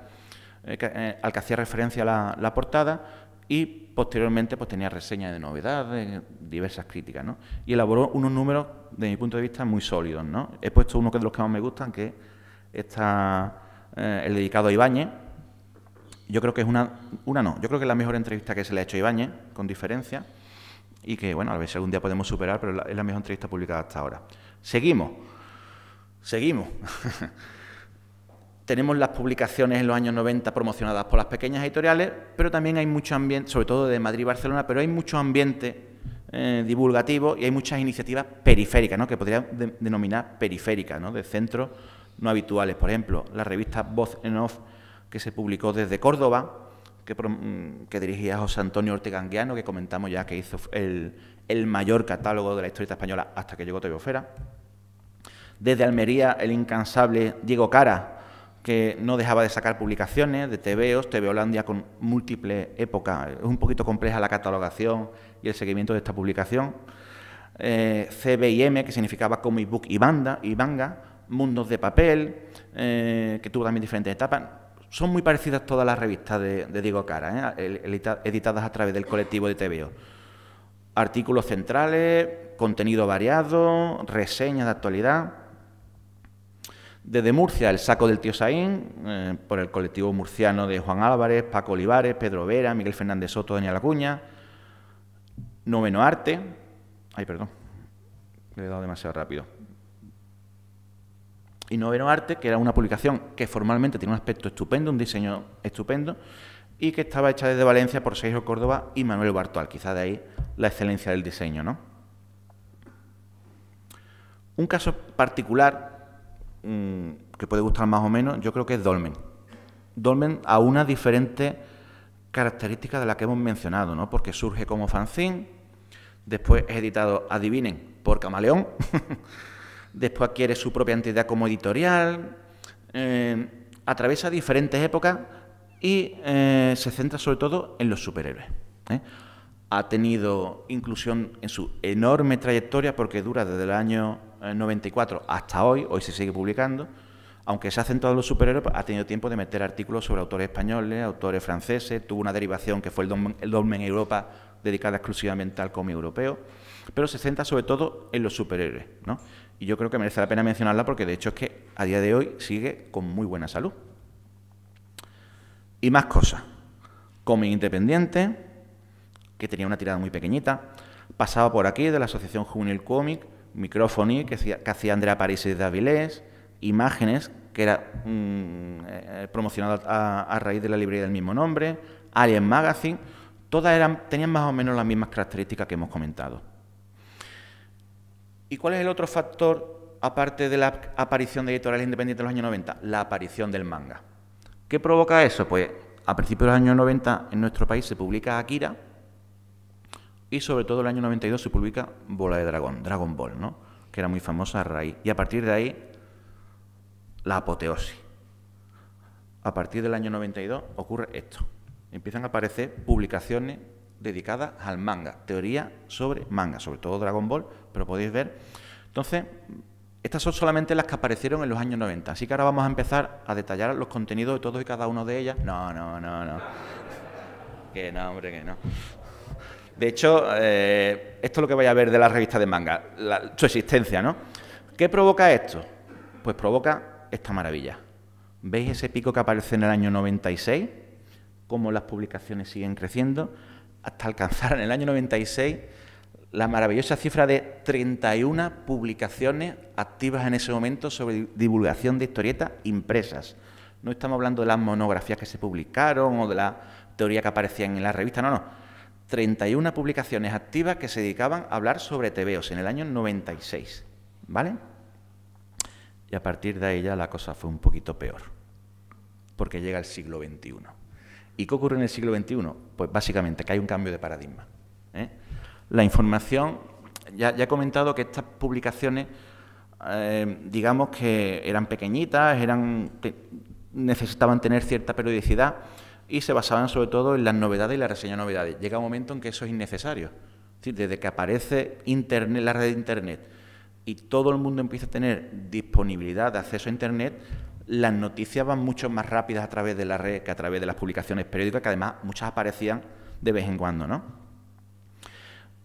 eh, al que hacía referencia la portada, y posteriormente pues, tenía reseñas de novedades, diversas críticas, ¿no? Y elaboró unos números, desde mi punto de vista, muy sólidos, ¿no? He puesto uno que de los que más me gustan, que está eh, el dedicado a Ibañez. Yo creo que es una, una no, yo creo que es la mejor entrevista que se le ha hecho a Ibañez, con diferencia, y que, bueno, a ver si algún día podemos superar, pero es la mejor entrevista publicada hasta ahora. Seguimos, seguimos. tenemos las publicaciones en los años 90 promocionadas por las pequeñas editoriales, pero también hay mucho ambiente, sobre todo de Madrid y Barcelona, pero hay mucho ambiente eh, divulgativo y hay muchas iniciativas periféricas, ¿no? que podríamos denominar periféricas, ¿no? de centros no habituales. Por ejemplo, la revista Voz en Off, que se publicó desde Córdoba, que, dirigía José Antonio Ortega Anguiano, que comentamos ya que hizo el, mayor catálogo de la historia española hasta que llegó Fera Desde Almería, el incansable Diego Cara, que no dejaba de sacar publicaciones de TVOs, TV Holandia con múltiples épocas. Es un poquito compleja la catalogación y el seguimiento de esta publicación. Eh, CBIM, que significaba Comic Book y Banda, Mundos de Papel, eh, que tuvo también diferentes etapas. Son muy parecidas todas las revistas de, Diego Cara, eh, editadas a través del colectivo de TVO. Artículos centrales, contenido variado, reseñas de actualidad. Desde Murcia, el saco del tío Saín, eh, por el colectivo murciano de Juan Álvarez, Paco Olivares, Pedro Vera, Miguel Fernández Soto, Doña Lacuña... Noveno Arte. Ay, perdón, le he dado demasiado rápido. Y Noveno Arte, que era una publicación que formalmente tiene un aspecto estupendo, un diseño estupendo, y que estaba hecha desde Valencia por Sergio Córdoba y Manuel Bartual. Quizá de ahí la excelencia del diseño, ¿no? Un caso particular Mm, que puede gustar más o menos, yo creo que es Dolmen. Dolmen a una diferente característica de la que hemos mencionado, ¿no? Porque surge como fanzine, después es editado, adivinen, por Camaleón, después adquiere su propia entidad como editorial, eh, atraviesa diferentes épocas y eh, se centra sobre todo en los superhéroes. ¿eh? ha tenido inclusión en su enorme trayectoria porque dura desde el año 94 eh, hasta hoy, hoy se sigue publicando, aunque se ha centrado en los superhéroes, pues, ha tenido tiempo de meter artículos sobre autores españoles, autores franceses, tuvo una derivación que fue el Dolmen, en Europa dedicada exclusivamente al cómic europeo, pero se centra sobre todo en los superhéroes, Y yo creo que merece la pena mencionarla porque de hecho es que a día de hoy sigue con muy buena salud. Y más cosas. Cómic independiente, que tenía una tirada muy pequeñita. Pasaba por aquí de la Asociación Juvenil Comic... microphony que hacía, Andrea París de Avilés, Imágenes, que era mm, eh, promocionado a, raíz de la librería del mismo nombre, Alien Magazine, todas tenían más o menos las mismas características que hemos comentado. ¿Y cuál es el otro factor, aparte de la aparición de editoriales independientes en los años 90? La aparición del manga. ¿Qué provoca eso? Pues a principios de los años 90 en nuestro país se publica Akira, y sobre todo el año 92 se publica Bola de Dragón, Dragon Ball, ¿no? Que era muy famosa a raíz. Y a partir de ahí, la apoteosis. A partir del año 92 ocurre esto. Empiezan a aparecer publicaciones dedicadas al manga, teoría sobre manga, sobre todo Dragon Ball, pero podéis ver. Entonces, estas son solamente las que aparecieron en los años 90, así que ahora vamos a empezar a detallar los contenidos de todos y cada uno de ellas. No, no, no, no. que no, hombre, que no. De hecho, eh, esto es lo que vais a ver de la revista de manga, su existencia, ¿no? ¿Qué provoca esto? Pues provoca esta maravilla. ¿Veis ese pico que aparece en el año 96? Cómo las publicaciones siguen creciendo hasta alcanzar en el año 96 la maravillosa cifra de 31 publicaciones activas en ese momento sobre divulgación de historietas impresas. No estamos hablando de las monografías que se publicaron o de la teoría que aparecía en la revista, no, no 31 publicaciones activas que se dedicaban a hablar sobre TVOs en el año 96, ¿vale? Y a partir de ahí ya la cosa fue un poquito peor, porque llega el siglo XXI. ¿Y qué ocurre en el siglo XXI? Pues básicamente que hay un cambio de paradigma. ¿eh? La información, ya, he comentado que estas publicaciones, eh, digamos que eran pequeñitas, eran, necesitaban tener cierta periodicidad, y se basaban sobre todo en las novedades y la reseña de novedades. Llega un momento en que eso es innecesario. desde que aparece Internet, la red de Internet, y todo el mundo empieza a tener disponibilidad de acceso a Internet, las noticias van mucho más rápidas a través de la red que a través de las publicaciones periódicas, que además muchas aparecían de vez en cuando, ¿no?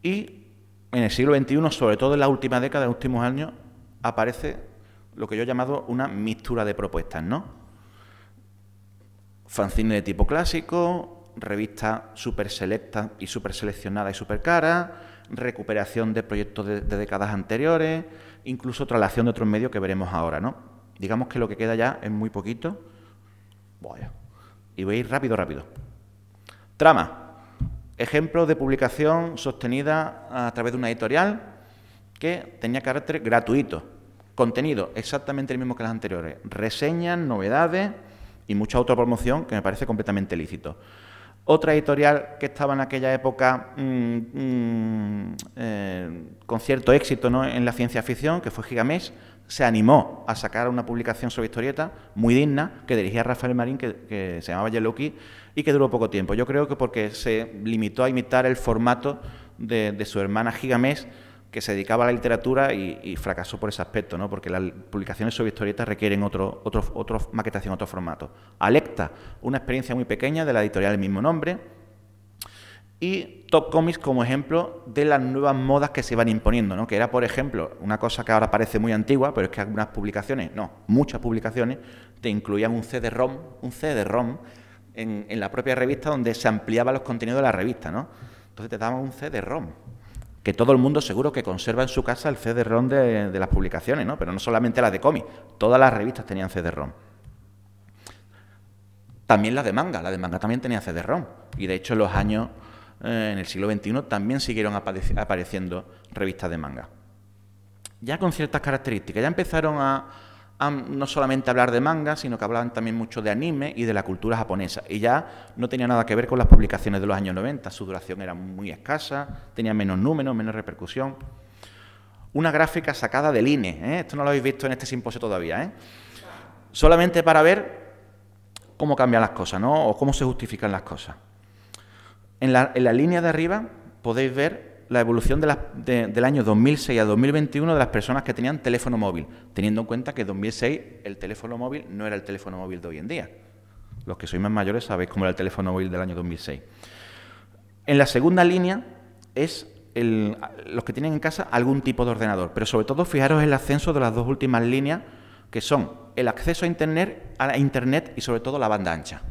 Y en el siglo XXI, sobre todo en la última década, en los últimos años, aparece lo que yo he llamado una mixtura de propuestas, ¿no? fanzine de tipo clásico, revista súper selecta y súper seleccionada y súper cara, recuperación de proyectos de, décadas anteriores, incluso traslación de otros medios que veremos ahora, ¿no? Digamos que lo que queda ya es muy poquito. Vaya. Y voy a ir rápido, rápido. Trama. ...ejemplo de publicación sostenida a través de una editorial que tenía carácter gratuito. Contenido, exactamente el mismo que las anteriores. Reseñas, novedades, y mucha autopromoción que me parece completamente lícito. Otra editorial que estaba en aquella época mm, mm, eh, con cierto éxito en la ciencia ficción, que fue Gigamés, se animó a sacar una publicación sobre historieta muy digna que dirigía Rafael Marín, que, se llamaba Yeluki, y que duró poco tiempo. Yo creo que porque se limitó a imitar el formato de, de su hermana Gigamés, que se dedicaba a la literatura y, fracasó por ese aspecto, ¿no? porque las publicaciones sobre historietas requieren otro, otro, otro maquetación, otro formato. Alecta, una experiencia muy pequeña de la editorial del mismo nombre, y Top Comics como ejemplo de las nuevas modas que se iban imponiendo, ¿no? que era, por ejemplo, una cosa que ahora parece muy antigua, pero es que algunas publicaciones, no, muchas publicaciones, te incluían un CD-ROM, un CD-ROM en, la propia revista donde se ampliaban los contenidos de la revista, ¿no? Entonces te daban un CD-ROM que todo el mundo seguro que conserva en su casa el CD-ROM de, las publicaciones, ¿no? Pero no solamente las de cómics, todas las revistas tenían CD-ROM. También las de manga, las de manga también tenían CD-ROM. Y de hecho en los años, eh, en el siglo XXI, también siguieron apareciendo revistas de manga. Ya con ciertas características, ya empezaron a, no solamente hablar de manga, sino que hablaban también mucho de anime y de la cultura japonesa. Y ya no tenía nada que ver con las publicaciones de los años 90, su duración era muy escasa, tenía menos números, menos repercusión. Una gráfica sacada de INE, ¿eh? esto no lo habéis visto en este simposio todavía, ¿eh? solamente para ver cómo cambian las cosas ¿no? o cómo se justifican las cosas. En la, en la línea de arriba podéis ver la evolución del año 2006 a 2021 de las personas que tenían teléfono móvil, teniendo en cuenta que en 2006 el teléfono móvil no era el teléfono móvil de hoy en día. Los que sois más mayores sabéis cómo era el teléfono móvil del año 2006. En la segunda línea es los que tienen en casa algún tipo de ordenador, pero sobre todo fijaros el ascenso de las dos últimas líneas, que son el acceso a Internet, a Internet y sobre todo la banda ancha.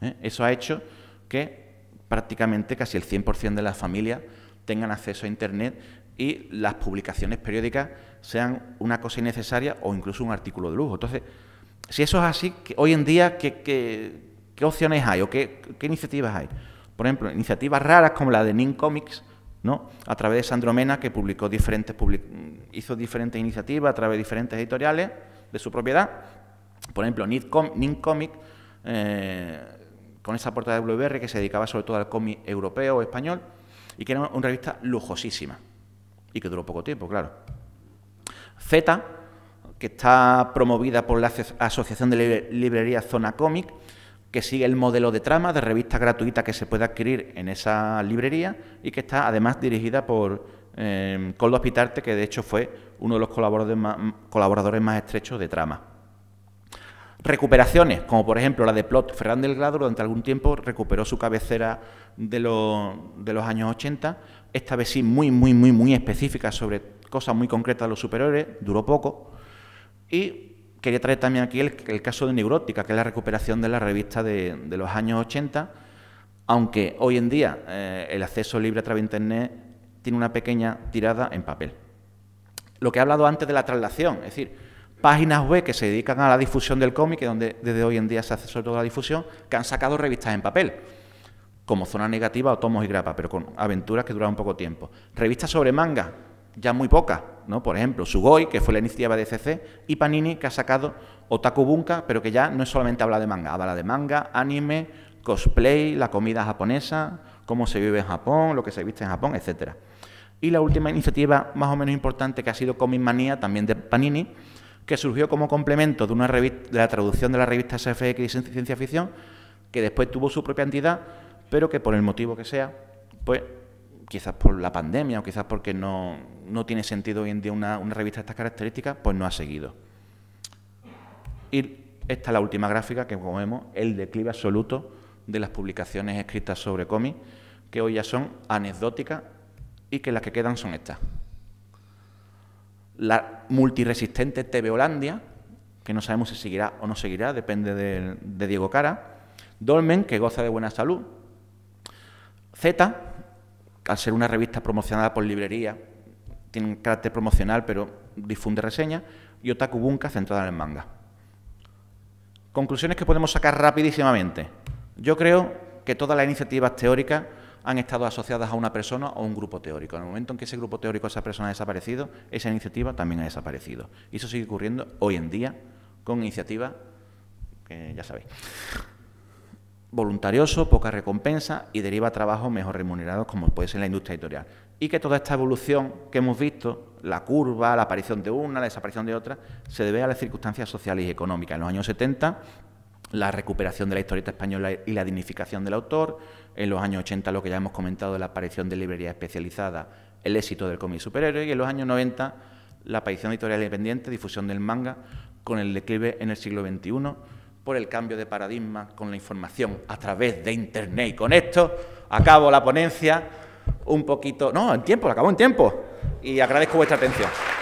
¿eh? Eso ha hecho que prácticamente casi el 100% de las familias tengan acceso a Internet y las publicaciones periódicas sean una cosa innecesaria o incluso un artículo de lujo. Entonces, si eso es así, hoy en día, ¿qué, opciones hay o qué, iniciativas hay? Por ejemplo, iniciativas raras como la de Nin Comics, ¿no? a través de Sandro Mena... que publicó diferentes, hizo diferentes iniciativas a través de diferentes editoriales de su propiedad. Por ejemplo, Nin, eh, con esa portada de WBR que se dedicaba sobre todo al cómic europeo o español, y que era una revista lujosísima y que duró poco tiempo, claro. Z, que está promovida por la Asociación de Librerías Zona Cómic, que sigue el modelo de trama de revista gratuita que se puede adquirir en esa librería y que está además dirigida por eh, Coldo que de hecho fue uno de los colaboradores más estrechos de trama. Recuperaciones, como por ejemplo la de Plot. Ferran Delgado durante algún tiempo recuperó su cabecera de, los años 80, esta vez sí muy, muy, muy, muy específica sobre cosas muy concretas de los superiores, duró poco. Y quería traer también aquí el, caso de Neurótica, que es la recuperación de la revista de, los años 80, aunque hoy en día eh, el acceso libre a través de Internet tiene una pequeña tirada en papel. Lo que he hablado antes de la traslación, es decir, páginas web que se dedican a la difusión del cómic, donde desde hoy en día se hace sobre todo la difusión, que han sacado revistas en papel, como Zona Negativa o Tomos y Grapa, pero con aventuras que duran poco tiempo. Revistas sobre manga, ya muy pocas, ¿no? Por ejemplo, Sugoi, que fue la iniciativa de CC, y Panini, que ha sacado Otaku Bunka, pero que ya no es solamente habla de manga, habla de manga, anime, cosplay, la comida japonesa, cómo se vive en Japón, lo que se viste en Japón, etcétera. Y la última iniciativa más o menos importante que ha sido Comic Manía, también de Panini, que surgió como complemento de, una de la traducción de la revista SFX y ciencia ficción, que después tuvo su propia entidad, pero que por el motivo que sea, pues quizás por la pandemia o quizás porque no, no tiene sentido hoy en día una, una, revista de estas características, pues no ha seguido. Y esta es la última gráfica que, como vemos, el declive absoluto de las publicaciones escritas sobre cómics, que hoy ya son anecdóticas y que las que quedan son estas la multiresistente TV Holandia, que no sabemos si seguirá o no seguirá, depende de, Diego Cara, Dolmen, que goza de buena salud, Z, al ser una revista promocionada por librería, tiene un carácter promocional, pero difunde reseñas, y Otaku Bunka, centrada en el manga. Conclusiones que podemos sacar rapidísimamente. Yo creo que todas las iniciativas teóricas han estado asociadas a una persona o a un grupo teórico. En el momento en que ese grupo teórico, o esa persona ha desaparecido, esa iniciativa también ha desaparecido. Y eso sigue ocurriendo hoy en día con iniciativas que ya sabéis. Voluntarioso, poca recompensa y deriva a trabajos mejor remunerados como puede ser la industria editorial. Y que toda esta evolución que hemos visto, la curva, la aparición de una, la desaparición de otra, se debe a las circunstancias sociales y económicas. En los años 70 la recuperación de la historieta española y la dignificación del autor, en los años 80 lo que ya hemos comentado, la aparición de librerías especializadas, el éxito del cómic superhéroe, y en los años 90 la aparición de editorial independiente, difusión del manga, con el declive en el siglo XXI, por el cambio de paradigma, con la información a través de Internet. Y con esto acabo la ponencia un poquito... No, en tiempo, la acabo en tiempo. Y agradezco vuestra atención.